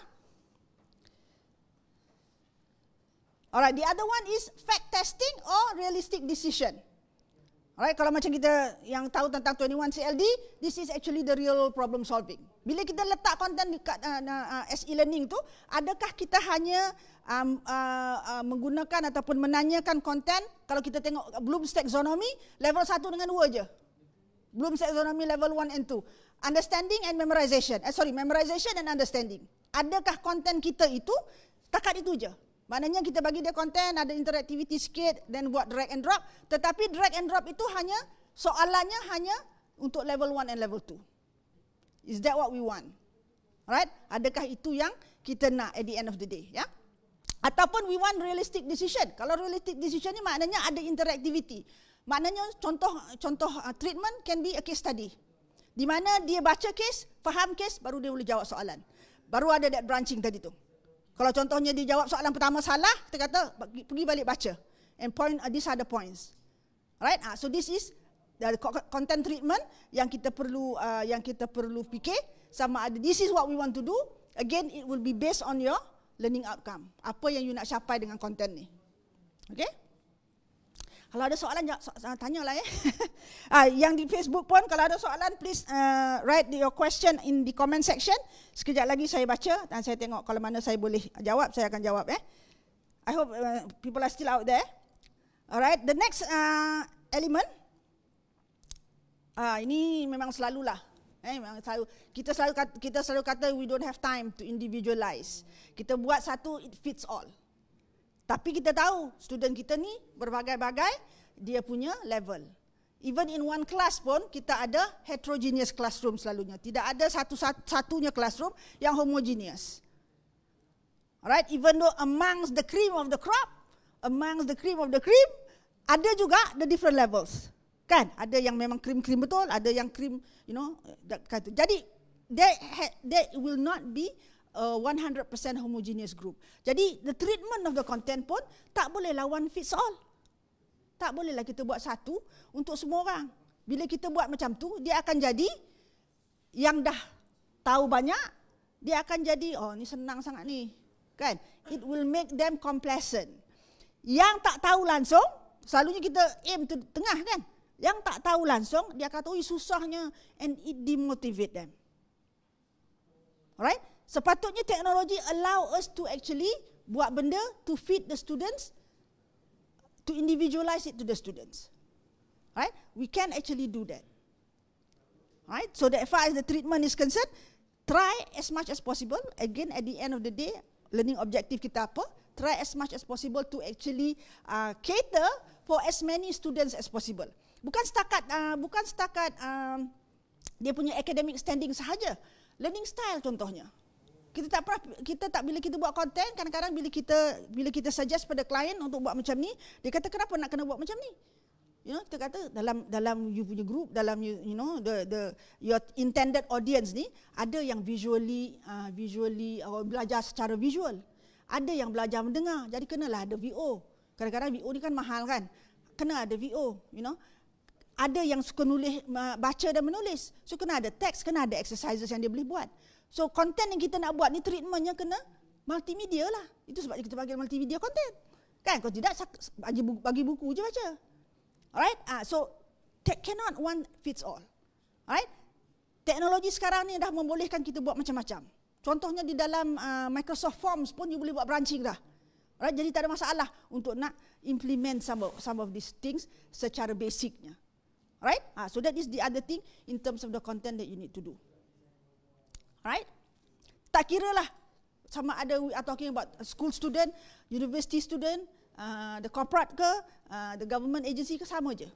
Alright, the other one is fact testing or realistic decision. Alright, kalau macam kita yang tahu tentang 21 CLD, this is actually the real problem solving. Bila kita letak konten dekat uh, uh, SE learning tu, adakah kita hanya um, uh, uh, menggunakan ataupun menanyakan konten kalau kita tengok Bloom's taxonomy level 1 dengan 2 je. Bloom's taxonomy level 1 and 2. Understanding and memorization. Eh, sorry, memorization and understanding. Adakah konten kita itu takat itu je? Maknanya kita bagi dia konten, ada interaktiviti sikit, dan buat drag and drop. Tetapi drag and drop itu hanya, soalannya hanya untuk level 1 and level 2. Is that what we want? Right? Adakah itu yang kita nak at the end of the day? Ya? Ataupun we want realistic decision. Kalau realistic decision ni maknanya ada interaktiviti. Maknanya contoh contoh uh, treatment can be a case study. Di mana dia baca case, faham case, baru dia boleh jawab soalan. Baru ada that branching tadi tu. Kalau contohnya dia jawab soalan pertama salah, kita kata pergi balik baca. And point, uh, these are the points. Right? Uh, so this is the content treatment yang kita perlu uh, yang kita perlu fikir sama ada this is what we want to do. Again, it will be based on your learning outcome. Apa yang you nak capai dengan content ni. Okay? Kalau ada soalan, tanya lah ya. Yang di Facebook pun, kalau ada soalan, please ah, write your question in the comment section. Sekejap lagi saya baca dan saya tengok kalau mana saya boleh jawab, saya akan jawab. Eh. I hope ah, people are still out there. Alright, the next uh, element. Uh, ini memang selalulah. Eh, memang selalu, kita, selalu kata, kita selalu kata we don't have time to individualize. Kita buat satu, it fits all. Tapi kita tahu student kita ni berbagai-bagai dia punya level. Even in one class pun kita ada heterogeneous classroom selalunya. Tidak ada satu-satunya classroom yang homogeneous. Alright, even though amongst the cream of the crop, amongst the cream of the cream, ada juga the different levels. Kan? Ada yang memang cream-cream betul, ada yang cream, you know, that kind of. Jadi, there, ha, there will not be 100% homogeneous group. Jadi the treatment of the content pun tak boleh lawan fits all. Tak bolehlah kita buat satu untuk semua orang. Bila kita buat macam tu, dia akan jadi yang dah tahu banyak, dia akan jadi oh ni senang sangat ni. Kan? It will make them complacent. Yang tak tahu langsung, selalunya kita aim tu tengah kan? Yang tak tahu langsung, dia akan tahu susahnya and it demotivate them. Alright? Sepatutnya teknologi allow us to actually buat benda to feed the students, to individualize it to the students. Right? We can actually do that. Right? So that far as the treatment is concerned, try as much as possible. Again, at the end of the day, learning objective kita apa? Try as much as possible to actually uh, cater for as many students as possible. Bukan setakat uh, bukan setakat um, dia punya academic standing sahaja. Learning style contohnya kita tak pernah kita tak bila kita buat konten kadang-kadang bila kita bila kita suggest pada klien untuk buat macam ni dia kata kenapa nak kena buat macam ni you know kita kata dalam dalam you punya group dalam you, you know the the your intended audience ni ada yang visually uh, visually uh, belajar secara visual ada yang belajar mendengar jadi kenalah ada VO kadang-kadang VO ni kan mahal kan kena ada VO you know ada yang suka nulis baca dan menulis so kena ada teks kena ada exercises yang dia boleh buat So content yang kita nak buat ni treatmentnya kena multimedia lah. Itu sebab kita panggil multimedia content. Kan? Kalau tidak bagi buku, bagi buku je baca. Alright? Ah, so that cannot one fits all. Alright? Teknologi sekarang ni dah membolehkan kita buat macam-macam. Contohnya di dalam uh, Microsoft Forms pun you boleh buat branching dah. Alright? Jadi tak ada masalah untuk nak implement some of, some of these things secara basicnya. Alright? Ah, so that is the other thing in terms of the content that you need to do right? Tak kira lah sama ada we are talking about school student, university student, uh, the corporate ke, uh, the government agency ke sama je.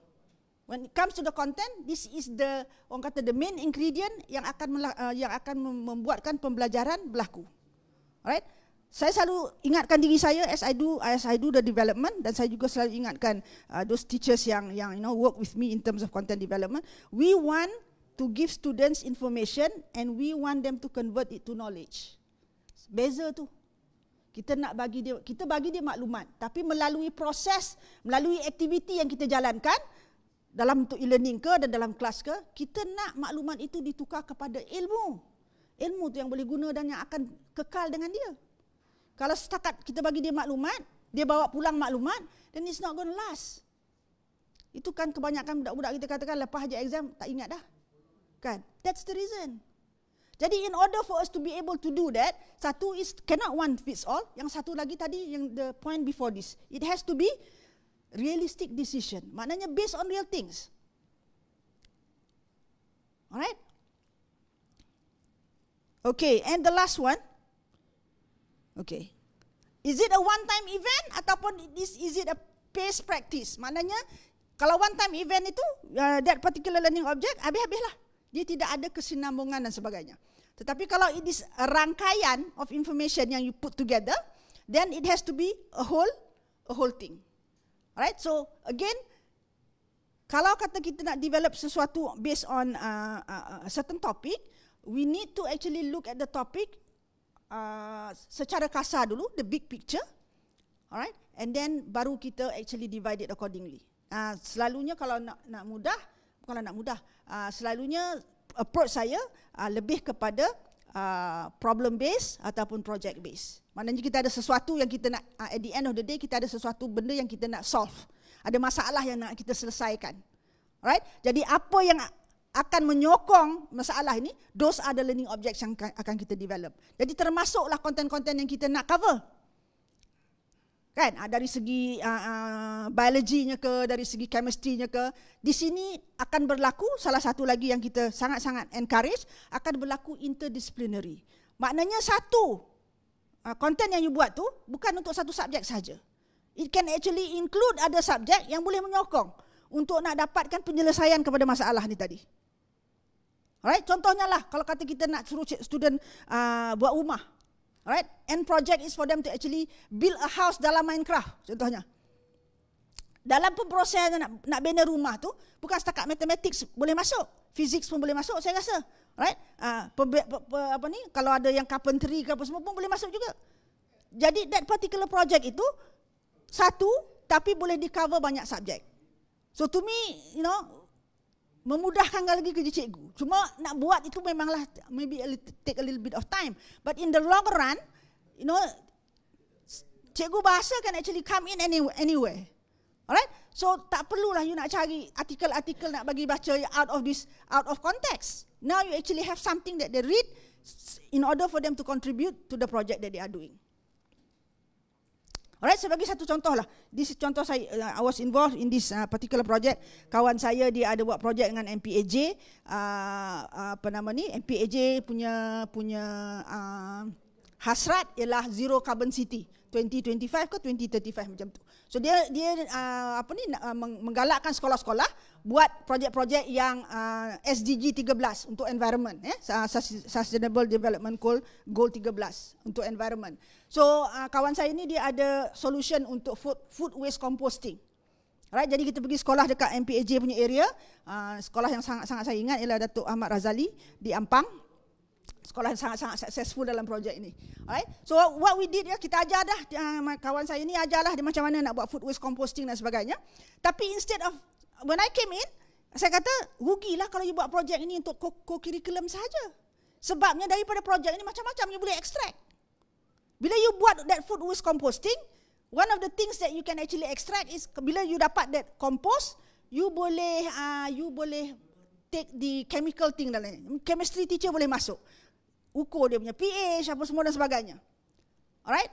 When it comes to the content, this is the orang kata the main ingredient yang akan uh, yang akan membuatkan pembelajaran berlaku. Alright? Saya selalu ingatkan diri saya as I do as I do the development dan saya juga selalu ingatkan uh, those teachers yang yang you know work with me in terms of content development. We want to give students information and we want them to convert it to knowledge. Beza tu. Kita nak bagi dia kita bagi dia maklumat tapi melalui proses, melalui aktiviti yang kita jalankan dalam untuk e-learning ke dan dalam kelas ke, kita nak maklumat itu ditukar kepada ilmu. Ilmu tu yang boleh guna dan yang akan kekal dengan dia. Kalau setakat kita bagi dia maklumat, dia bawa pulang maklumat, then it's not going to last. Itu kan kebanyakan budak-budak kita katakan lepas aja exam tak ingat dah. Kan? That's the reason. Jadi in order for us to be able to do that, satu is cannot one fits all. Yang satu lagi tadi yang the point before this, it has to be realistic decision. Maknanya based on real things. Alright? Okay, and the last one. Okay. Is it a one time event ataupun is, is it a pace practice? Maknanya kalau one time event itu uh, that particular learning object habis-habislah dia tidak ada kesinambungan dan sebagainya. Tetapi kalau it is a rangkaian of information yang you put together, then it has to be a whole a whole thing. Right? So again, kalau kata kita nak develop sesuatu based on uh, uh, a uh, certain topic, we need to actually look at the topic uh, secara kasar dulu, the big picture. Alright? And then baru kita actually divide it accordingly. Uh, selalunya kalau nak, nak mudah, kalau nak mudah uh, selalunya approach saya uh, lebih kepada uh, problem based ataupun project based maknanya kita ada sesuatu yang kita nak uh, at the end of the day kita ada sesuatu benda yang kita nak solve ada masalah yang nak kita selesaikan right jadi apa yang akan menyokong masalah ini those are the learning objects yang akan kita develop jadi termasuklah konten-konten yang kita nak cover kan ah, dari segi uh, ah, uh, ah, biologinya ke dari segi chemistrynya ke di sini akan berlaku salah satu lagi yang kita sangat-sangat encourage akan berlaku interdisciplinary maknanya satu konten uh, yang you buat tu bukan untuk satu subjek saja it can actually include ada subjek yang boleh menyokong untuk nak dapatkan penyelesaian kepada masalah ni tadi Alright, contohnya lah kalau kata kita nak suruh student uh, buat rumah Alright, end project is for them to actually build a house dalam Minecraft, contohnya. Dalam pemprosesan nak, nak bina rumah tu, bukan setakat matematik boleh masuk. Fizik pun boleh masuk, saya rasa. Right? Uh, ah, pe, pe, pe, apa ni? Kalau ada yang carpentry ke apa semua pun boleh masuk juga. Jadi that particular project itu satu tapi boleh di cover banyak subjek. So to me, you know, memudahkan lagi kerja cikgu. Cuma nak buat itu memanglah maybe a little, take a little bit of time. But in the long run, you know, cikgu bahasa can actually come in anywhere. anywhere. Alright? So tak perlulah you nak cari artikel-artikel nak bagi baca out of this out of context. Now you actually have something that they read in order for them to contribute to the project that they are doing. Alright, saya bagi satu contoh lah. This contoh saya, uh, I was involved in this uh, particular project. Kawan saya dia ada buat project dengan MPAJ. Uh, apa nama ni? MPAJ punya punya hasrat ialah Zero Carbon City. 2025 ke 2035 macam tu. So dia dia uh, apa ni uh, menggalakkan sekolah-sekolah buat projek-projek yang uh, SDG 13 untuk environment eh sustainable development goal goal 13 untuk environment. So uh, kawan saya ni dia ada solution untuk food food waste composting. Right, jadi kita pergi sekolah dekat MPAJ punya area. Uh, sekolah yang sangat-sangat saya ingat ialah Datuk Ahmad Razali di Ampang sekolah yang sangat-sangat successful dalam projek ini. Alright. So what we did ya, kita ajar dah uh, kawan saya ni ajarlah dia macam mana nak buat food waste composting dan sebagainya. Tapi instead of when I came in, saya kata rugilah kalau you buat projek ini untuk co-curriculum saja. Sebabnya daripada projek ini macam-macam you boleh extract. Bila you buat that food waste composting, one of the things that you can actually extract is bila you dapat that compost, you boleh uh, you boleh take the chemical thing dalam ni. Chemistry teacher boleh masuk ukur dia punya pH apa semua dan sebagainya. Alright?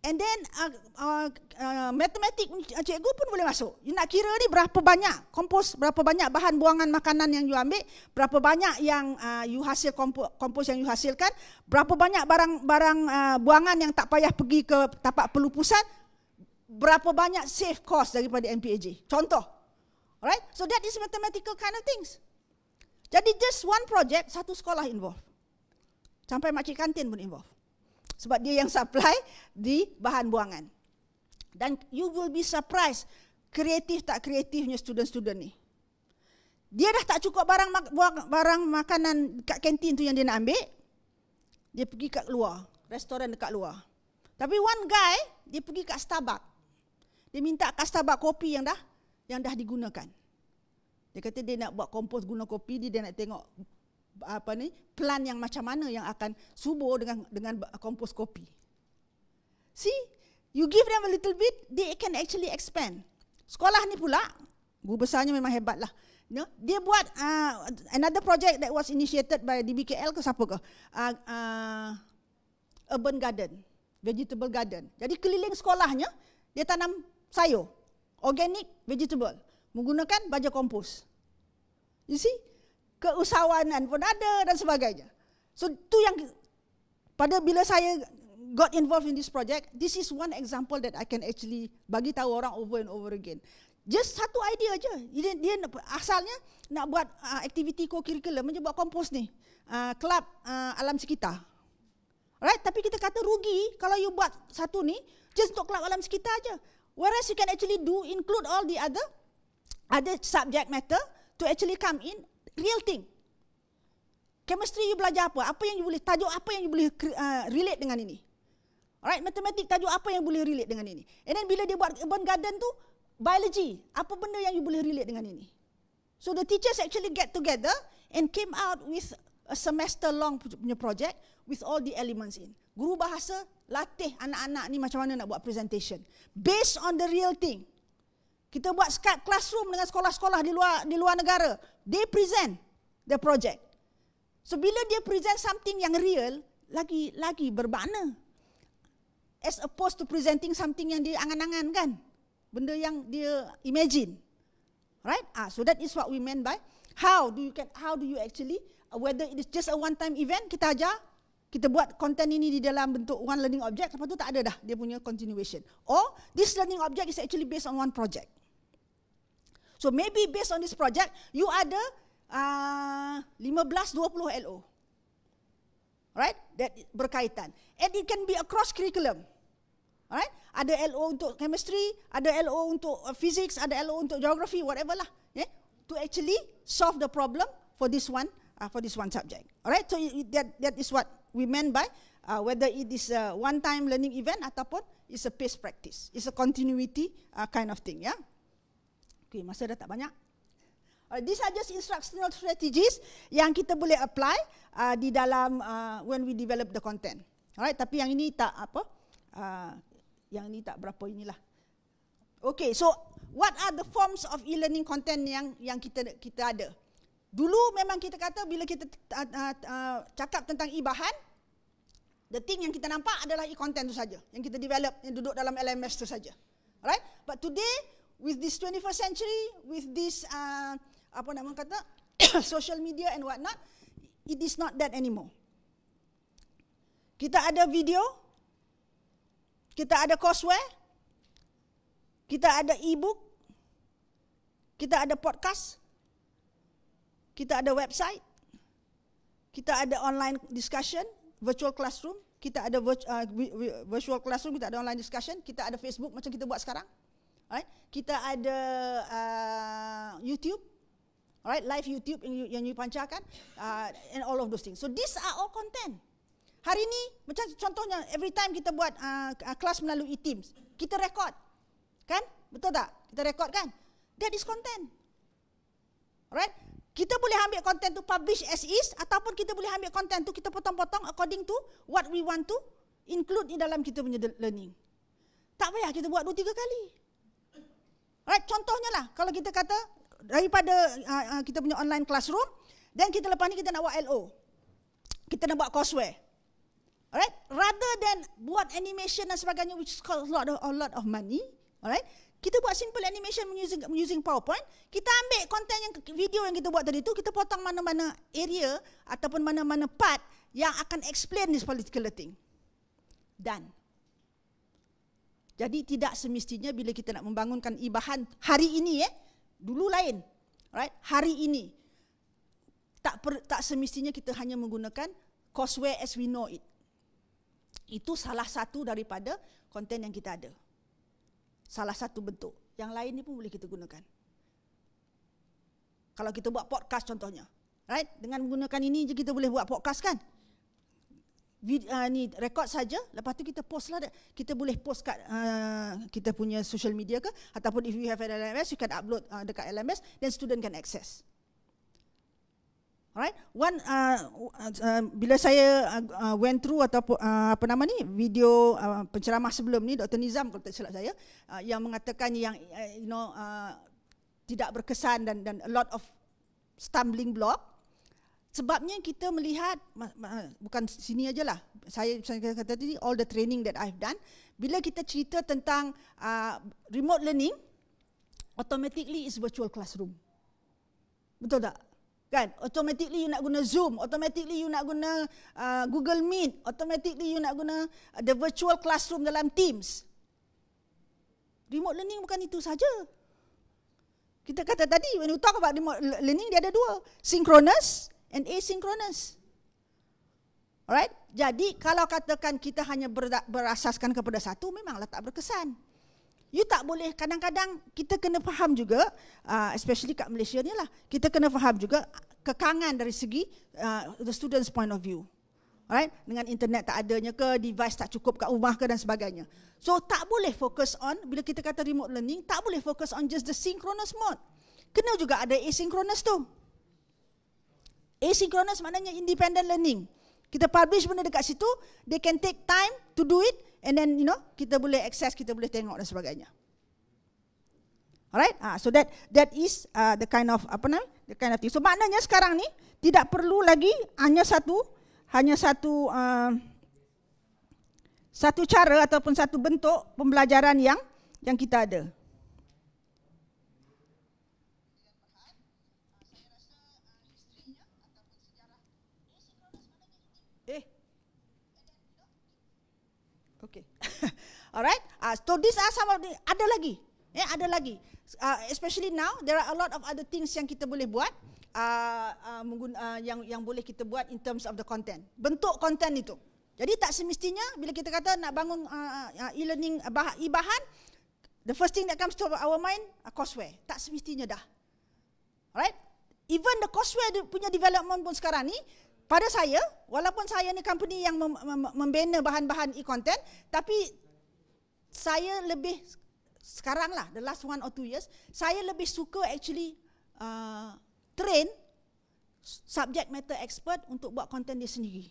And then uh, uh, uh, matematik cikgu pun boleh masuk. You nak kira ni berapa banyak kompos, berapa banyak bahan buangan makanan yang you ambil, berapa banyak yang uh, you hasil kompos yang you hasilkan, berapa banyak barang-barang uh, buangan yang tak payah pergi ke tapak pelupusan, berapa banyak save cost daripada MPAG. Contoh. Alright? So that is mathematical kind of things. Jadi just one project, satu sekolah involved. Sampai makcik kantin pun involve, Sebab dia yang supply di bahan buangan. Dan you will be surprised kreatif tak kreatifnya student-student ni. Dia dah tak cukup barang buang, barang makanan kat kantin tu yang dia nak ambil. Dia pergi kat luar, restoran dekat luar. Tapi one guy, dia pergi kat Starbucks. Dia minta kat Starbucks kopi yang dah yang dah digunakan. Dia kata dia nak buat kompos guna kopi, dia, dia nak tengok apa ni plan yang macam mana yang akan subur dengan dengan kompos kopi. See, you give them a little bit, they can actually expand. Sekolah ni pula, guru besarnya memang hebat lah. You know, dia buat uh, another project that was initiated by DBKL ke siapa ke? Uh, uh, urban garden, vegetable garden. Jadi keliling sekolahnya, dia tanam sayur, organic vegetable, menggunakan baja kompos. You see? keusahawanan pun ada dan sebagainya. So tu yang pada bila saya got involved in this project, this is one example that I can actually bagi tahu orang over and over again. Just satu idea aja. Dia, dia asalnya nak buat uh, ah, activity co-curricular, macam buat kompos ni. Ah, kelab uh, uh, alam sekitar. Right? Tapi kita kata rugi kalau you buat satu ni, just untuk kelab alam sekitar aja. Whereas you can actually do include all the other other subject matter to actually come in real thing. Chemistry you belajar apa? Apa yang you boleh tajuk apa yang you boleh uh, relate dengan ini? Alright, matematik tajuk apa yang boleh relate dengan ini? And then bila dia buat urban garden tu, biology, apa benda yang you boleh relate dengan ini? So the teachers actually get together and came out with a semester long punya project with all the elements in. Guru bahasa latih anak-anak ni macam mana nak buat presentation based on the real thing kita buat skat classroom dengan sekolah-sekolah di luar di luar negara. They present the project. So bila dia present something yang real, lagi lagi bermakna. As opposed to presenting something yang dia angan-angan kan. Benda yang dia imagine. Right? Ah, so that is what we meant by how do you can how do you actually uh, whether it is just a one time event kita ajar kita buat content ini di dalam bentuk one learning object, lepas tu tak ada dah dia punya continuation. Or, this learning object is actually based on one project. So maybe based on this project, you ada uh, 15-20 LO. Right? That berkaitan. And it can be across curriculum. right? Ada LO untuk chemistry, ada LO untuk uh, physics, ada LO untuk geography, whatever lah. Yeah? To actually solve the problem for this one, uh, for this one subject. right? So it, that, that is what we meant by uh, whether it is a one-time learning event ataupun it's a pace practice. It's a continuity uh, kind of thing. Yeah? Okey, masa dah tak banyak. Uh, these are just instructional strategies yang kita boleh apply uh, di dalam uh, when we develop the content. Alright, tapi yang ini tak apa? Uh, yang ini tak berapa inilah. Okey, so what are the forms of e-learning content yang yang kita kita ada? Dulu memang kita kata bila kita uh, uh, uh cakap tentang e-bahan, the thing yang kita nampak adalah e-content tu saja yang kita develop yang duduk dalam LMS tu saja. Alright? But today with this 21st century, with this uh, apa nama kata social media and whatnot, it is not that anymore. Kita ada video, kita ada courseware, kita ada e-book, kita ada podcast, kita ada website, kita ada online discussion, virtual classroom, kita ada uh, virtual classroom, kita ada online discussion, kita ada Facebook macam kita buat sekarang right? Kita ada uh, YouTube, right? Live YouTube yang you, yang you pancarkan, uh, and all of those things. So these are all content. Hari ini, macam contohnya, every time kita buat uh, uh kelas melalui Teams, kita rekod, kan? Betul tak? Kita rekod, kan? That is content, right? Kita boleh ambil content tu publish as is, ataupun kita boleh ambil content tu kita potong-potong according to what we want to include di dalam kita punya learning. Tak payah kita buat dua tiga kali. Alright, contohnya lah, kalau kita kata daripada uh, uh, kita punya online classroom, then kita lepas ni kita nak buat LO. Kita nak buat courseware. Alright, rather than buat animation dan sebagainya which is cost a lot of a lot of money, alright? Kita buat simple animation using using PowerPoint, kita ambil content yang video yang kita buat tadi tu, kita potong mana-mana area ataupun mana-mana part yang akan explain this political thing. Done. Jadi tidak semestinya bila kita nak membangunkan ibahan hari ini eh dulu lain. Right? Hari ini tak per, tak semestinya kita hanya menggunakan courseware as we know it. Itu salah satu daripada konten yang kita ada. Salah satu bentuk. Yang lain ni pun boleh kita gunakan. Kalau kita buat podcast contohnya. Right? Dengan menggunakan ini je kita boleh buat podcast kan? video uh, ah, ni rekod saja lepas tu kita post lah kita boleh post kat uh, kita punya social media ke ataupun if you have an LMS you can upload uh, dekat LMS then student can access Alright, one uh, uh, uh, bila saya uh, went through atau uh, apa nama ni video uh, penceramah sebelum ni Dr Nizam kalau tak silap saya uh, yang mengatakan yang uh, you know uh, tidak berkesan dan dan a lot of stumbling block sebabnya kita melihat bukan sini aja lah saya kata tadi all the training that I've done bila kita cerita tentang uh, remote learning automatically is virtual classroom betul tak kan automatically you nak guna zoom automatically you nak guna uh, google meet automatically you nak guna uh, the virtual classroom dalam teams remote learning bukan itu saja kita kata tadi when you talk about remote learning dia ada dua synchronous and asynchronous. Alright? Jadi kalau katakan kita hanya berasaskan kepada satu memanglah tak berkesan. You tak boleh kadang-kadang kita kena faham juga uh, especially kat Malaysia ni lah. Kita kena faham juga kekangan dari segi uh, the student's point of view. Alright? Dengan internet tak adanya ke, device tak cukup kat rumah ke dan sebagainya. So tak boleh fokus on bila kita kata remote learning, tak boleh fokus on just the synchronous mode. Kena juga ada asynchronous tu. Asynchronous maknanya independent learning. Kita publish benda dekat situ, they can take time to do it and then you know, kita boleh access, kita boleh tengok dan sebagainya. Alright? Ah, so that that is uh, the kind of apa nama? The kind of thing. So maknanya sekarang ni tidak perlu lagi hanya satu hanya satu uh, satu cara ataupun satu bentuk pembelajaran yang yang kita ada. Alright. Uh, so these are some of the ada lagi. Eh, ada lagi. Uh, especially now there are a lot of other things yang kita boleh buat. Uh, uh, uh, yang yang boleh kita buat in terms of the content. Bentuk content itu. Jadi tak semestinya bila kita kata nak bangun uh, uh, e-learning uh, e-bahan the first thing that comes to our mind uh, courseware. Tak semestinya dah. Alright? Even the courseware punya development pun sekarang ni pada saya, walaupun saya ni company yang membina bahan-bahan e-content, tapi saya lebih sekarang lah the last one or two years saya lebih suka actually uh, train subject matter expert untuk buat content dia sendiri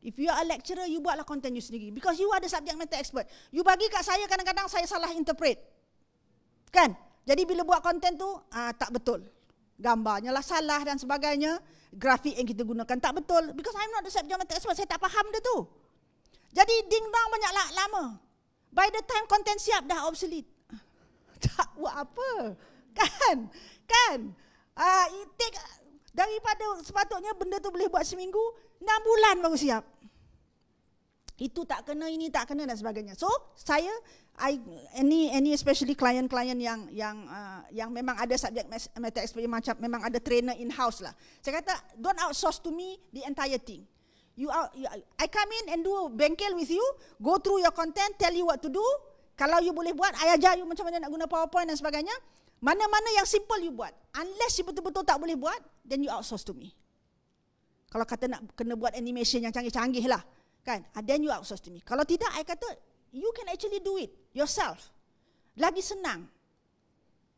if you are a lecturer you buatlah content you sendiri because you are the subject matter expert you bagi kat saya kadang-kadang saya salah interpret kan jadi bila buat content tu uh, tak betul gambarnya lah salah dan sebagainya grafik yang kita gunakan tak betul because i'm not the subject matter expert saya tak faham dia tu jadi ding dong banyak lama By the time content siap dah obsolete. Tak buat apa. Kan? Kan? Uh, it take, daripada sepatutnya benda tu boleh buat seminggu, enam bulan baru siap. Itu tak kena, ini tak kena dan sebagainya. So, saya, I, any any especially client-client yang yang uh, yang memang ada subjek matter expert macam memang ada trainer in-house lah. Saya kata, don't outsource to me the entire thing you are, you, I come in and do bengkel with you, go through your content, tell you what to do. Kalau you boleh buat, I ajar you macam mana nak guna PowerPoint dan sebagainya. Mana-mana yang simple you buat. Unless you betul-betul tak boleh buat, then you outsource to me. Kalau kata nak kena buat animation yang canggih-canggih lah. Kan? Ah, then you outsource to me. Kalau tidak, I kata, you can actually do it yourself. Lagi senang.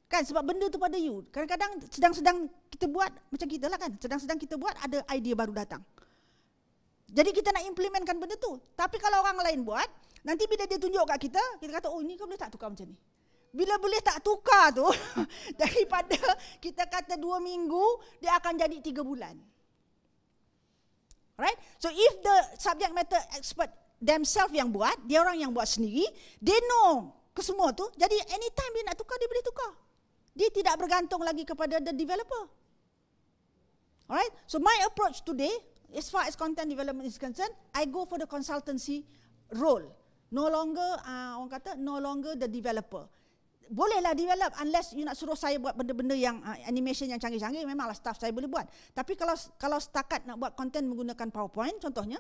Kan? Sebab benda tu pada you. Kadang-kadang sedang-sedang kita buat, macam kita lah kan. Sedang-sedang kita buat, ada idea baru datang. Jadi kita nak implementkan benda tu. Tapi kalau orang lain buat, nanti bila dia tunjuk kat kita, kita kata, oh ini kau boleh tak tukar macam ni? Bila boleh tak tukar tu, daripada kita kata dua minggu, dia akan jadi tiga bulan. Right? So if the subject matter expert themselves yang buat, dia orang yang buat sendiri, they know ke semua tu, jadi anytime dia nak tukar, dia boleh tukar. Dia tidak bergantung lagi kepada the developer. Alright? So my approach today, as far as content development is concerned, I go for the consultancy role. No longer, uh, orang kata, no longer the developer. Bolehlah develop unless you nak suruh saya buat benda-benda yang uh, animation yang canggih-canggih, memanglah staff saya boleh buat. Tapi kalau kalau setakat nak buat content menggunakan PowerPoint, contohnya,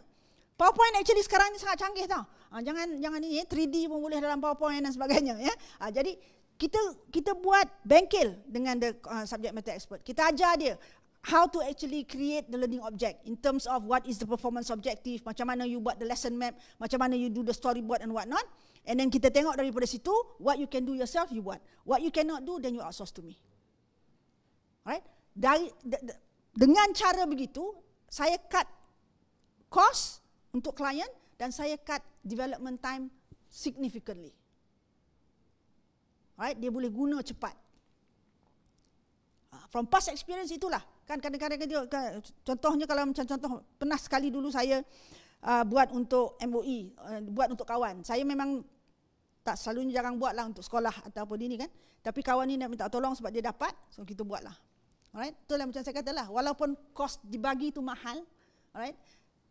PowerPoint actually sekarang ni sangat canggih tau. Uh, jangan jangan ini 3D eh, pun boleh dalam PowerPoint dan sebagainya. Ya. Uh, jadi kita kita buat bengkel dengan the uh, subject matter expert. Kita ajar dia how to actually create the learning object in terms of what is the performance objective, macam mana you buat the lesson map, macam mana you do the storyboard and what not. And then kita tengok daripada situ, what you can do yourself, you buat. What you cannot do, then you outsource to me. Right? Dari, de, de, dengan cara begitu, saya cut cost untuk klien dan saya cut development time significantly. Right? Dia boleh guna cepat. Ah, from past experience itulah kan kadang-kadang kita kan, kan, contohnya kalau macam contoh pernah sekali dulu saya uh, buat untuk MOE uh, ah, buat untuk kawan saya memang tak selalunya jarang buatlah untuk sekolah ataupun ini kan tapi kawan ni nak minta tolong sebab dia dapat so kita buatlah alright itulah macam saya katalah walaupun kos dibagi tu mahal alright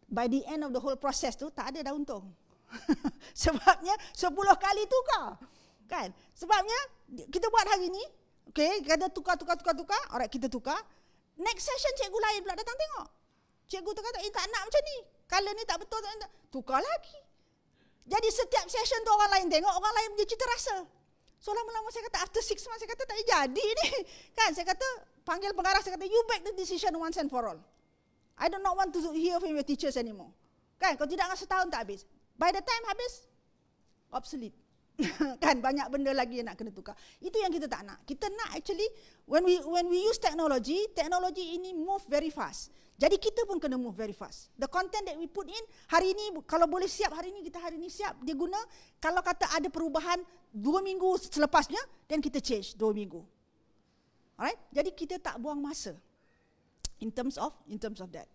by the end of the whole process tu tak ada dah untung sebabnya 10 kali tukar kan sebabnya kita buat hari ni okey Kita tukar tukar tukar tukar alright kita tukar Next session cikgu lain pula datang tengok. Cikgu tu kata, eh tak nak macam ni. Color ni tak betul. Tak, tak. Tukar lagi. Jadi setiap session tu orang lain tengok, orang lain punya cita rasa. So lama-lama saya kata, after six months saya kata tak jadi ni. Kan saya kata, panggil pengarah saya kata, you make the decision once and for all. I don't not want to hear from your teachers anymore. Kan, kalau tidak dengan setahun tak habis. By the time habis, obsolete. kan banyak benda lagi yang nak kena tukar. Itu yang kita tak nak. Kita nak actually when we when we use technology, technology ini move very fast. Jadi kita pun kena move very fast. The content that we put in hari ini kalau boleh siap hari ini kita hari ini siap dia guna. Kalau kata ada perubahan dua minggu selepasnya, then kita change dua minggu. Alright? Jadi kita tak buang masa in terms of in terms of that.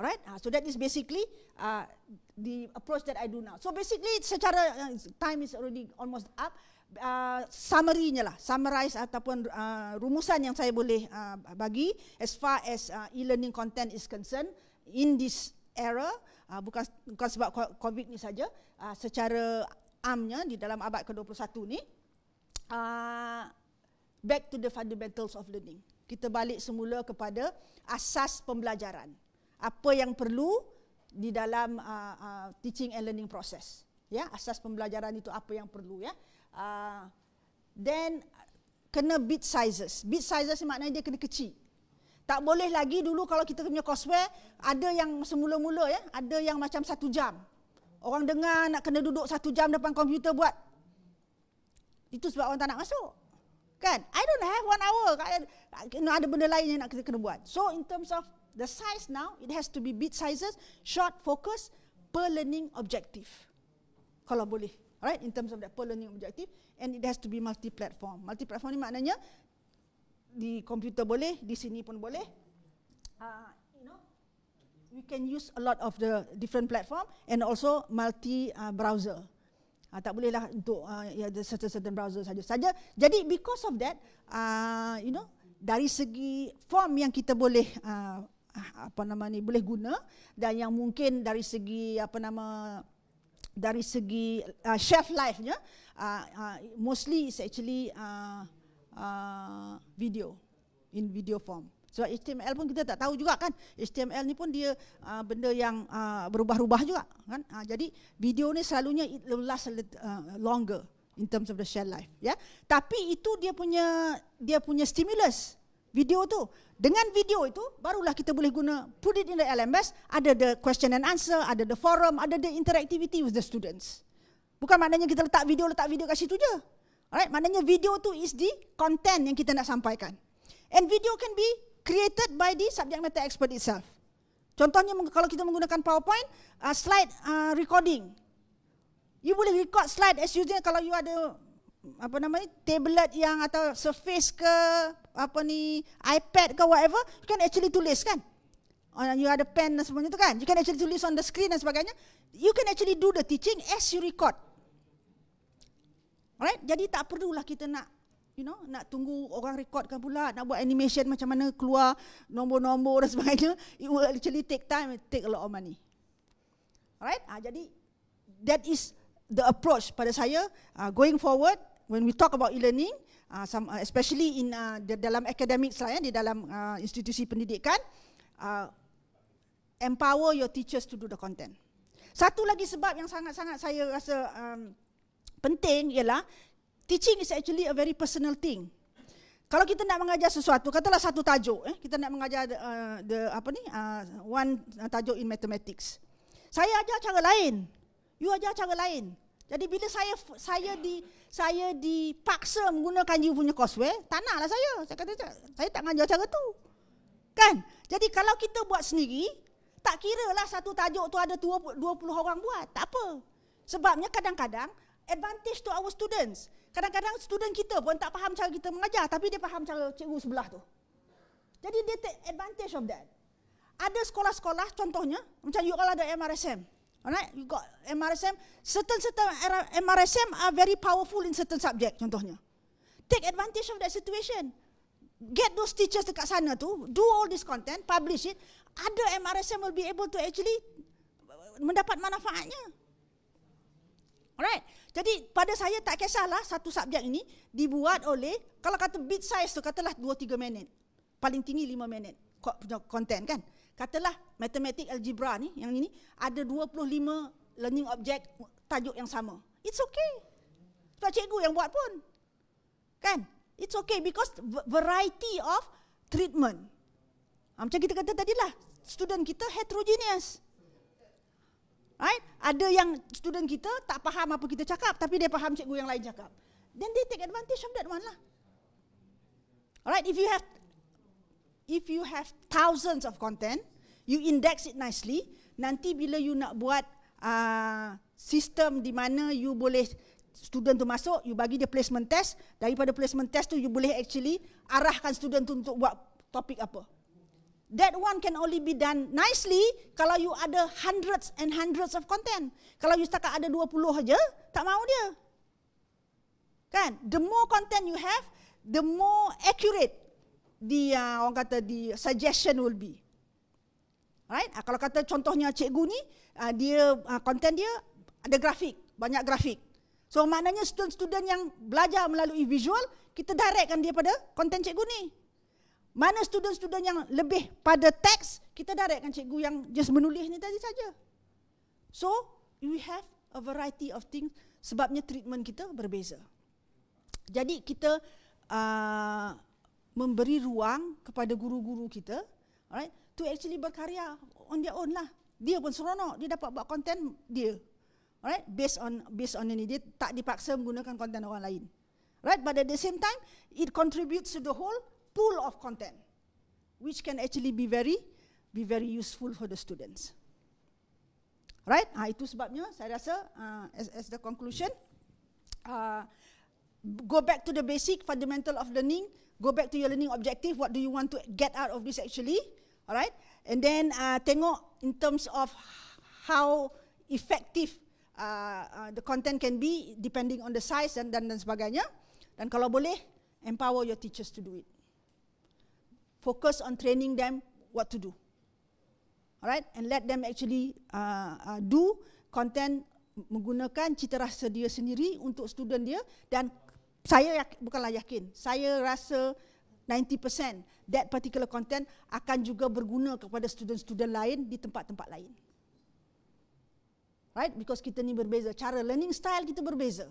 Alright, uh, so that is basically uh, the approach that I do now. So basically, secara uh, time is already almost up. Uh, summary-nya lah, summarize ataupun uh, rumusan yang saya boleh uh, bagi as far as uh, e-learning content is concerned in this era, uh, bukan, bukan sebab COVID ni saja, uh, secara amnya di dalam abad ke-21 ni, uh, back to the fundamentals of learning. Kita balik semula kepada asas pembelajaran apa yang perlu di dalam uh, uh, teaching and learning process ya asas pembelajaran itu apa yang perlu ya uh, then kena bit sizes bit sizes maknanya dia kena kecil tak boleh lagi dulu kalau kita punya courseware ada yang semula-mula ya ada yang macam satu jam orang dengar nak kena duduk satu jam depan komputer buat itu sebab orang tak nak masuk kan i don't have one hour ada benda lain yang nak kita kena buat so in terms of the size now it has to be bit sizes short focus per learning objective kalau boleh right in terms of that per learning objective and it has to be multi platform multi platform ni maknanya di komputer boleh di sini pun boleh uh, you know we can use a lot of the different platform and also multi uh, browser Uh, tak bolehlah untuk ya yeah, certain certain browser saja saja. Jadi because of that, uh, you know, dari segi form yang kita boleh uh, Ah, apa nama ni boleh guna dan yang mungkin dari segi apa nama dari segi uh, ah, shelf life nya uh, ah, uh, mostly is actually uh, uh, video in video form so HTML pun kita tak tahu juga kan HTML ni pun dia uh, benda yang uh, berubah-ubah juga kan uh, jadi video ni selalunya it will last a little, uh, longer in terms of the shelf life ya yeah? tapi itu dia punya dia punya stimulus video tu dengan video itu barulah kita boleh guna put it in the LMS, ada the question and answer, ada the forum, ada the interactivity with the students. Bukan maknanya kita letak video letak video kat situ je. Alright, maknanya video tu is the content yang kita nak sampaikan. And video can be created by the subject matter expert itself. Contohnya kalau kita menggunakan PowerPoint, uh, slide uh, recording. You boleh record slide as usual kalau you ada apa nama ni tablet yang atau surface ke apa ni iPad ke whatever you can actually tulis kan oh, you ada pen dan semuanya tu kan you can actually tulis on the screen dan sebagainya you can actually do the teaching as you record alright jadi tak perlulah kita nak you know nak tunggu orang recordkan pula nak buat animation macam mana keluar nombor-nombor dan sebagainya it will actually take time and take a lot of money alright ah jadi that is the approach pada saya uh, going forward when we talk about e-learning, uh, uh, especially in uh, the, dalam academics lah, eh, di dalam uh, institusi pendidikan, uh, empower your teachers to do the content. Satu lagi sebab yang sangat-sangat saya rasa um, penting ialah teaching is actually a very personal thing. Kalau kita nak mengajar sesuatu, katalah satu tajuk, eh, kita nak mengajar the, uh, the apa ni, uh, one uh, tajuk in mathematics. Saya ajar cara lain, you ajar cara lain. Jadi bila saya saya di saya dipaksa menggunakan you punya causeway, tak naklah saya. Saya kata saya tak ngajar cara tu. Kan? Jadi kalau kita buat sendiri, tak kira lah satu tajuk tu ada 20 orang buat. Tak apa. Sebabnya kadang-kadang advantage to our students. Kadang-kadang student kita pun tak faham cara kita mengajar tapi dia faham cara cikgu sebelah tu. Jadi dia take advantage of that. Ada sekolah-sekolah contohnya, macam you all ada MRSM. Alright, you got MRSM. Certain certain MRSM are very powerful in certain subject. Contohnya, take advantage of that situation. Get those teachers dekat sana tu, do all this content, publish it. Other MRSM will be able to actually uh, mendapat manfaatnya. Alright, jadi pada saya tak kisahlah satu subjek ini dibuat oleh kalau kata bit size tu katalah 2 3 minit. Paling tinggi 5 minit. Kau punya content kan? katalah matematik algebra ni yang ini ada 25 learning object tajuk yang sama. It's okay. Sebab cikgu yang buat pun. Kan? It's okay because variety of treatment. Ha, macam kita kata tadi lah, student kita heterogeneous. Right? Ada yang student kita tak faham apa kita cakap tapi dia faham cikgu yang lain cakap. Then they take advantage of that one lah. Alright, if you have if you have thousands of content, you index it nicely. Nanti bila you nak buat uh, sistem di mana you boleh student tu masuk, you bagi dia placement test. Daripada placement test tu, you boleh actually arahkan student tu untuk buat topik apa. That one can only be done nicely kalau you ada hundreds and hundreds of content. Kalau you setakat ada 20 aja, tak mau dia. Kan? The more content you have, the more accurate the uh, orang kata the suggestion will be. Right? Uh, kalau kata contohnya cikgu ni uh, dia uh, content dia ada grafik, banyak grafik. So maknanya student-student yang belajar melalui visual, kita directkan dia pada content cikgu ni. Mana student-student yang lebih pada teks, kita directkan cikgu yang just menulis ni tadi saja. So, we have a variety of things sebabnya treatment kita berbeza. Jadi kita uh, memberi ruang kepada guru-guru kita right? to actually berkarya on their own lah dia pun seronok dia dapat buat konten dia right? based on based on ini dia tak dipaksa menggunakan konten orang lain right but at the same time it contributes to the whole pool of content which can actually be very be very useful for the students right ha, ah, itu sebabnya saya rasa ah, as, as the conclusion uh, go back to the basic fundamental of learning go back to your learning objective. What do you want to get out of this actually? All right. And then uh, tengok in terms of how effective uh, uh, the content can be depending on the size dan dan dan sebagainya. Dan kalau boleh, empower your teachers to do it. Focus on training them what to do. Alright, and let them actually uh, uh, do content menggunakan citarasa dia sendiri untuk student dia dan saya yakin, bukanlah yakin, saya rasa 90% that particular content akan juga berguna kepada student-student lain di tempat-tempat lain. Right? Because kita ni berbeza. Cara learning style kita berbeza.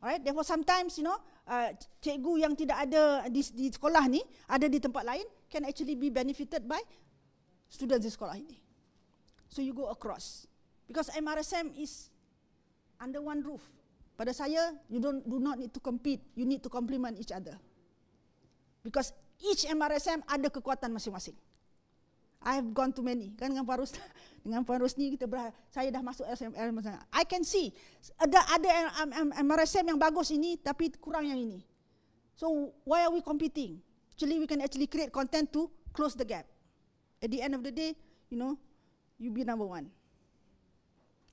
right? therefore sometimes you know, uh, cikgu yang tidak ada di, di sekolah ni, ada di tempat lain, can actually be benefited by students di sekolah ini. So you go across. Because MRSM is under one roof. Pada saya, you don't do not need to compete. You need to complement each other. Because each MRSM ada kekuatan masing-masing. I have gone to many. Kan dengan Puan Rusni, dengan Puan Rusni kita berah, saya dah masuk SMM. I can see ada ada MRSM yang bagus ini tapi kurang yang ini. So why are we competing? Actually we can actually create content to close the gap. At the end of the day, you know, you be number one.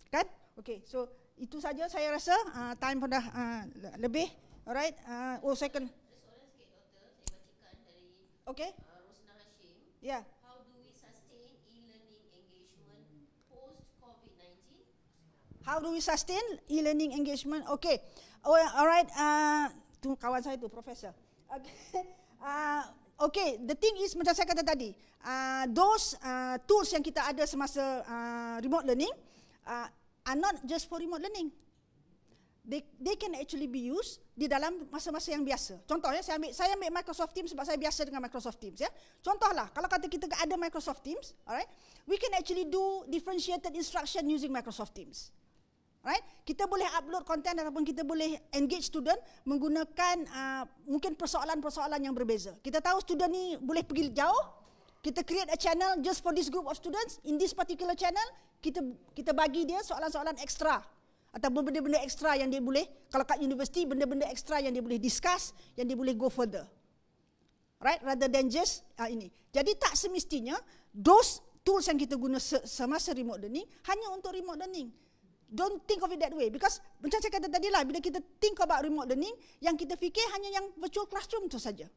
Kan? Okay, so itu saja saya rasa uh, time pun dah uh, lebih alright uh, oh saya Okay. Uh, ya. yeah. How do we sustain e-learning engagement Okay. Oh, all right. Uh, tu kawan saya tu, Professor. Okay. Uh, okay. The thing is macam saya kata tadi, uh, those uh, tools yang kita ada semasa uh, remote learning, uh, are not just for remote learning. They they can actually be used di dalam masa-masa yang biasa. Contohnya saya ambil saya ambil Microsoft Teams sebab saya biasa dengan Microsoft Teams ya. Contohlah kalau kata kita ada Microsoft Teams, alright? We can actually do differentiated instruction using Microsoft Teams. Right? Kita boleh upload konten ataupun kita boleh engage student menggunakan uh, mungkin persoalan-persoalan yang berbeza. Kita tahu student ni boleh pergi jauh, kita create a channel just for this group of students in this particular channel kita kita bagi dia soalan-soalan ekstra atau benda-benda ekstra yang dia boleh kalau kat universiti benda-benda ekstra yang dia boleh discuss yang dia boleh go further right rather than just uh, ini jadi tak semestinya those tools yang kita guna semasa remote learning hanya untuk remote learning don't think of it that way because macam saya kata tadi lah bila kita think about remote learning yang kita fikir hanya yang virtual classroom tu saja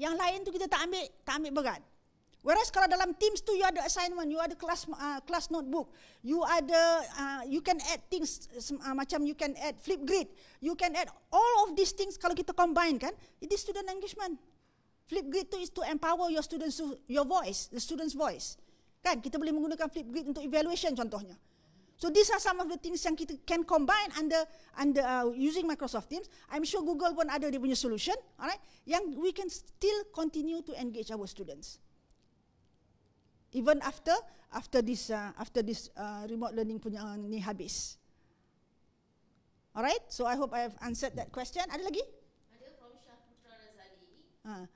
yang lain tu kita tak ambil tak ambil berat whereas kalau dalam teams tu you ada assignment you ada class uh, class notebook you ada uh, you can add things uh, macam you can add flipgrid you can add all of these things kalau kita combine kan it is student engagement flipgrid tu is to empower your students your voice the students voice kan kita boleh menggunakan flipgrid untuk evaluation contohnya So these are some of the things yang kita can combine under under uh, using Microsoft Teams. I'm sure Google pun ada dia punya solution, alright? Yang we can still continue to engage our students. Even after after this uh, after this uh, remote learning punya uh, ni habis. Alright? So I hope I have answered that question. Ada lagi? Ada from Shah Putra Razali. Uh.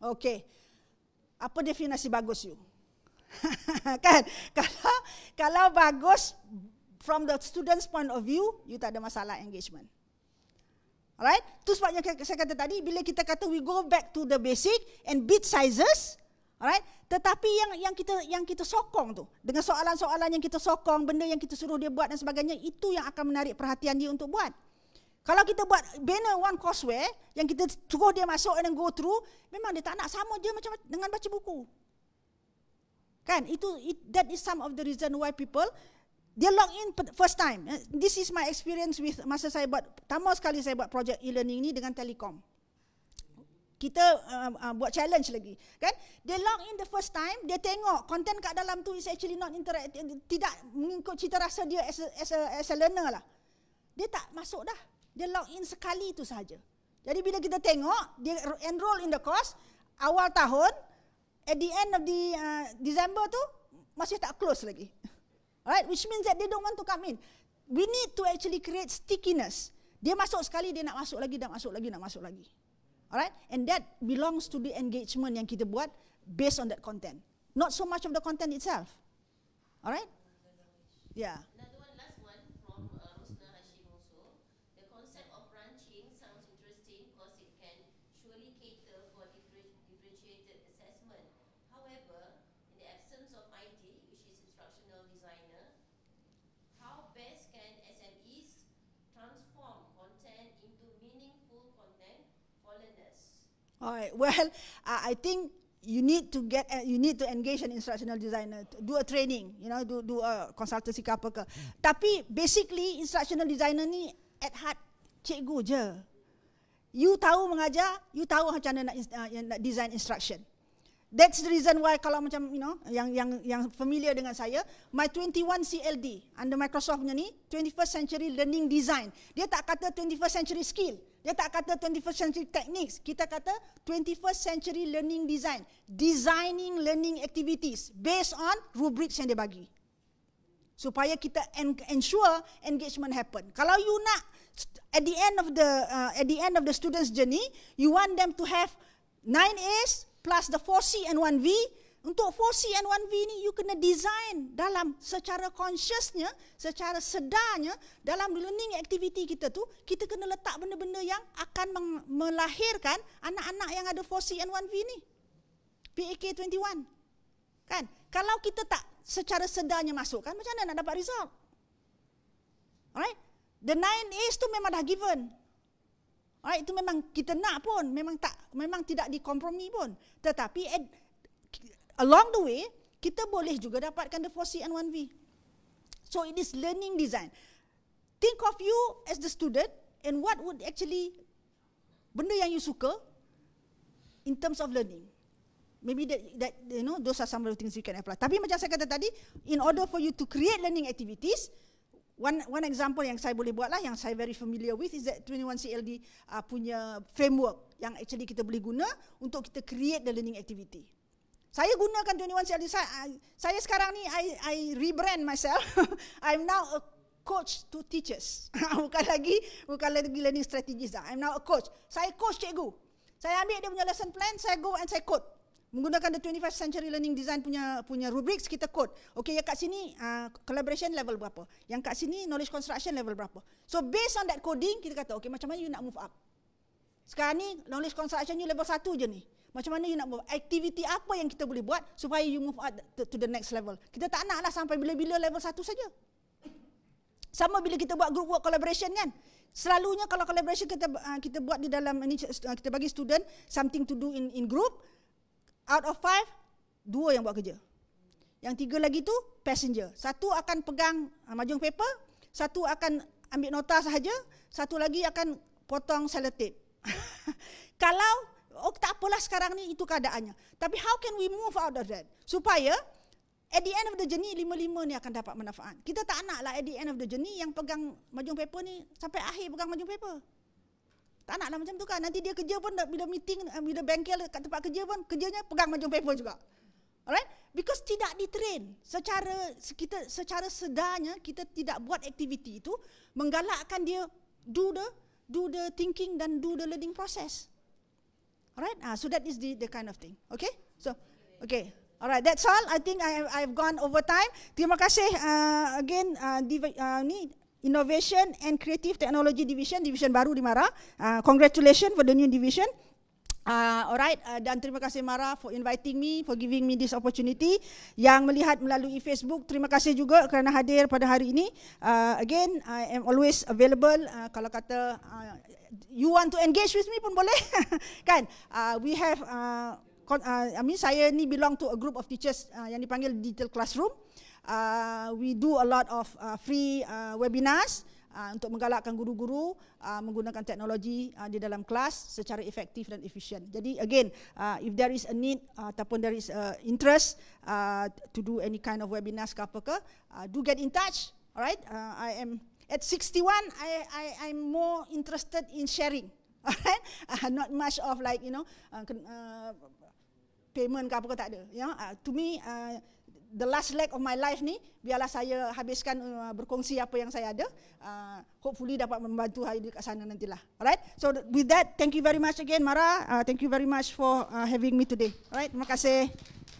Okey. Apa definisi bagus you? kan? Kalau kalau bagus from the student's point of view, you tak ada masalah engagement. Alright? Tu sebabnya saya kata tadi, bila kita kata we go back to the basic and bit sizes, alright? Tetapi yang yang kita yang kita sokong tu, dengan soalan-soalan yang kita sokong, benda yang kita suruh dia buat dan sebagainya, itu yang akan menarik perhatian dia untuk buat. Kalau kita buat banner one courseware yang kita suruh dia masuk and then go through, memang dia tak nak sama dia macam dengan baca buku. Kan? Itu it, that is some of the reason why people dia log in first time. Eh, this is my experience with masa saya buat pertama sekali saya buat project e-learning ni dengan Telekom. Kita uh, uh, buat challenge lagi, kan? Dia log in the first time, dia tengok content kat dalam tu is actually not interactive, tidak mengikut cita rasa dia as a, as a, as a learner lah. Dia tak masuk dah dia log in sekali itu saja. Jadi bila kita tengok dia enroll in the course awal tahun at the end of the uh, December tu masih tak close lagi. Alright, which means that they don't want to come in. We need to actually create stickiness. Dia masuk sekali dia nak masuk lagi, nak masuk lagi, nak masuk lagi. Alright? And that belongs to the engagement yang kita buat based on that content. Not so much of the content itself. Alright? Yeah. All right. Well, uh, I think you need to get uh, you need to engage an instructional designer, to do a training, you know, do do a consultancy ke apa Tapi basically instructional designer ni at heart cikgu je. You tahu mengajar, you tahu macam mana nak, uh, nak design instruction. That's the reason why kalau macam you know yang yang yang familiar dengan saya my 21 CLD under Microsoft punya ni 21st century learning design dia tak kata 21st century skill dia tak kata 21st century techniques. Kita kata 21st century learning design. Designing learning activities based on rubrics yang dia bagi. Supaya kita ensure engagement happen. Kalau you nak at the end of the uh, at the end of the student's journey, you want them to have 9 A's plus the 4 C and 1 V, untuk 4C and 1V ni you kena design dalam secara consciousnya, secara sedarnya dalam learning activity kita tu kita kena letak benda-benda yang akan melahirkan anak-anak yang ada 4C and 1V ni. PAK 21. Kan? Kalau kita tak secara sedarnya masukkan macam mana nak dapat result? Alright? The nine A's tu memang dah given. Alright, itu memang kita nak pun, memang tak memang tidak dikompromi pun. Tetapi at, along the way, kita boleh juga dapatkan the 4C and 1V. So it is learning design. Think of you as the student and what would actually, benda yang you suka in terms of learning. Maybe that, that you know, those are some of the things you can apply. Tapi macam saya kata tadi, in order for you to create learning activities, one one example yang saya boleh buat lah, yang saya very familiar with is that 21CLD uh, punya framework yang actually kita boleh guna untuk kita create the learning activity. Saya gunakan 21 Sales. Saya, I, saya sekarang ni, I, I rebrand myself. I'm now a coach to teachers. bukan lagi, bukan lagi learning strategies dah. I'm now a coach. Saya coach cikgu. Saya ambil dia punya lesson plan, saya go and saya code. Menggunakan the 21st century learning design punya punya rubrics kita code. Okey, yang kat sini uh, collaboration level berapa? Yang kat sini knowledge construction level berapa? So based on that coding kita kata, okey macam mana you nak move up? Sekarang ni knowledge construction you level 1 je ni. Macam mana you nak move Aktiviti apa yang kita boleh buat Supaya you move up to, the next level Kita tak nak lah sampai bila-bila level satu saja Sama bila kita buat group work collaboration kan Selalunya kalau collaboration kita uh, kita buat di dalam ini uh, kita bagi student something to do in in group out of five dua yang buat kerja yang tiga lagi tu passenger satu akan pegang uh, majung paper satu akan ambil nota sahaja satu lagi akan potong selotip kalau Oh tak apalah sekarang ni itu keadaannya. Tapi how can we move out of that? Supaya at the end of the journey lima-lima ni akan dapat manfaat. Kita tak naklah at the end of the journey yang pegang majung paper ni sampai akhir pegang majung paper. Tak naklah macam tu kan. Nanti dia kerja pun bila meeting, eh, bila bengkel kat tempat kerja pun kerjanya pegang majung paper juga. Alright? Because tidak ditrain secara kita secara sedarnya kita tidak buat aktiviti itu menggalakkan dia do the do the thinking dan do the learning process. Alright, uh, so that is the, the kind of thing. Okay, so, okay. Alright, that's all. I think I have, I've gone over time. Terima kasih uh, again, uh, uh, ni, Innovation and Creative Technology Division, Division Baru di Mara. Uh, congratulations for the new division. Uh, alright uh, dan terima kasih Mara for inviting me for giving me this opportunity yang melihat melalui Facebook terima kasih juga kerana hadir pada hari ini uh, again I am always available uh, kalau kata uh, you want to engage with me pun boleh kan uh, we have uh, uh, I mean saya ni belong to a group of teachers uh, yang dipanggil digital classroom uh, we do a lot of uh, free uh, webinars uh, Ah, untuk menggalakkan guru-guru ah, menggunakan teknologi ah, di dalam kelas secara efektif dan efisien. Jadi again, if there is a need uh, ataupun there is interest to do any kind of webinars ke apa ke, do get in touch. Alright, I am at 61. I I I'm more interested in sharing. Alright, not much of like you know payment ke apa ke tak ada. Yeah, ya? to me the last leg of my life ni biarlah saya habiskan uh, berkongsi apa yang saya ada uh, hopefully dapat membantu hari dekat sana nantilah alright so with that thank you very much again mara uh, thank you very much for uh, having me today alright terima kasih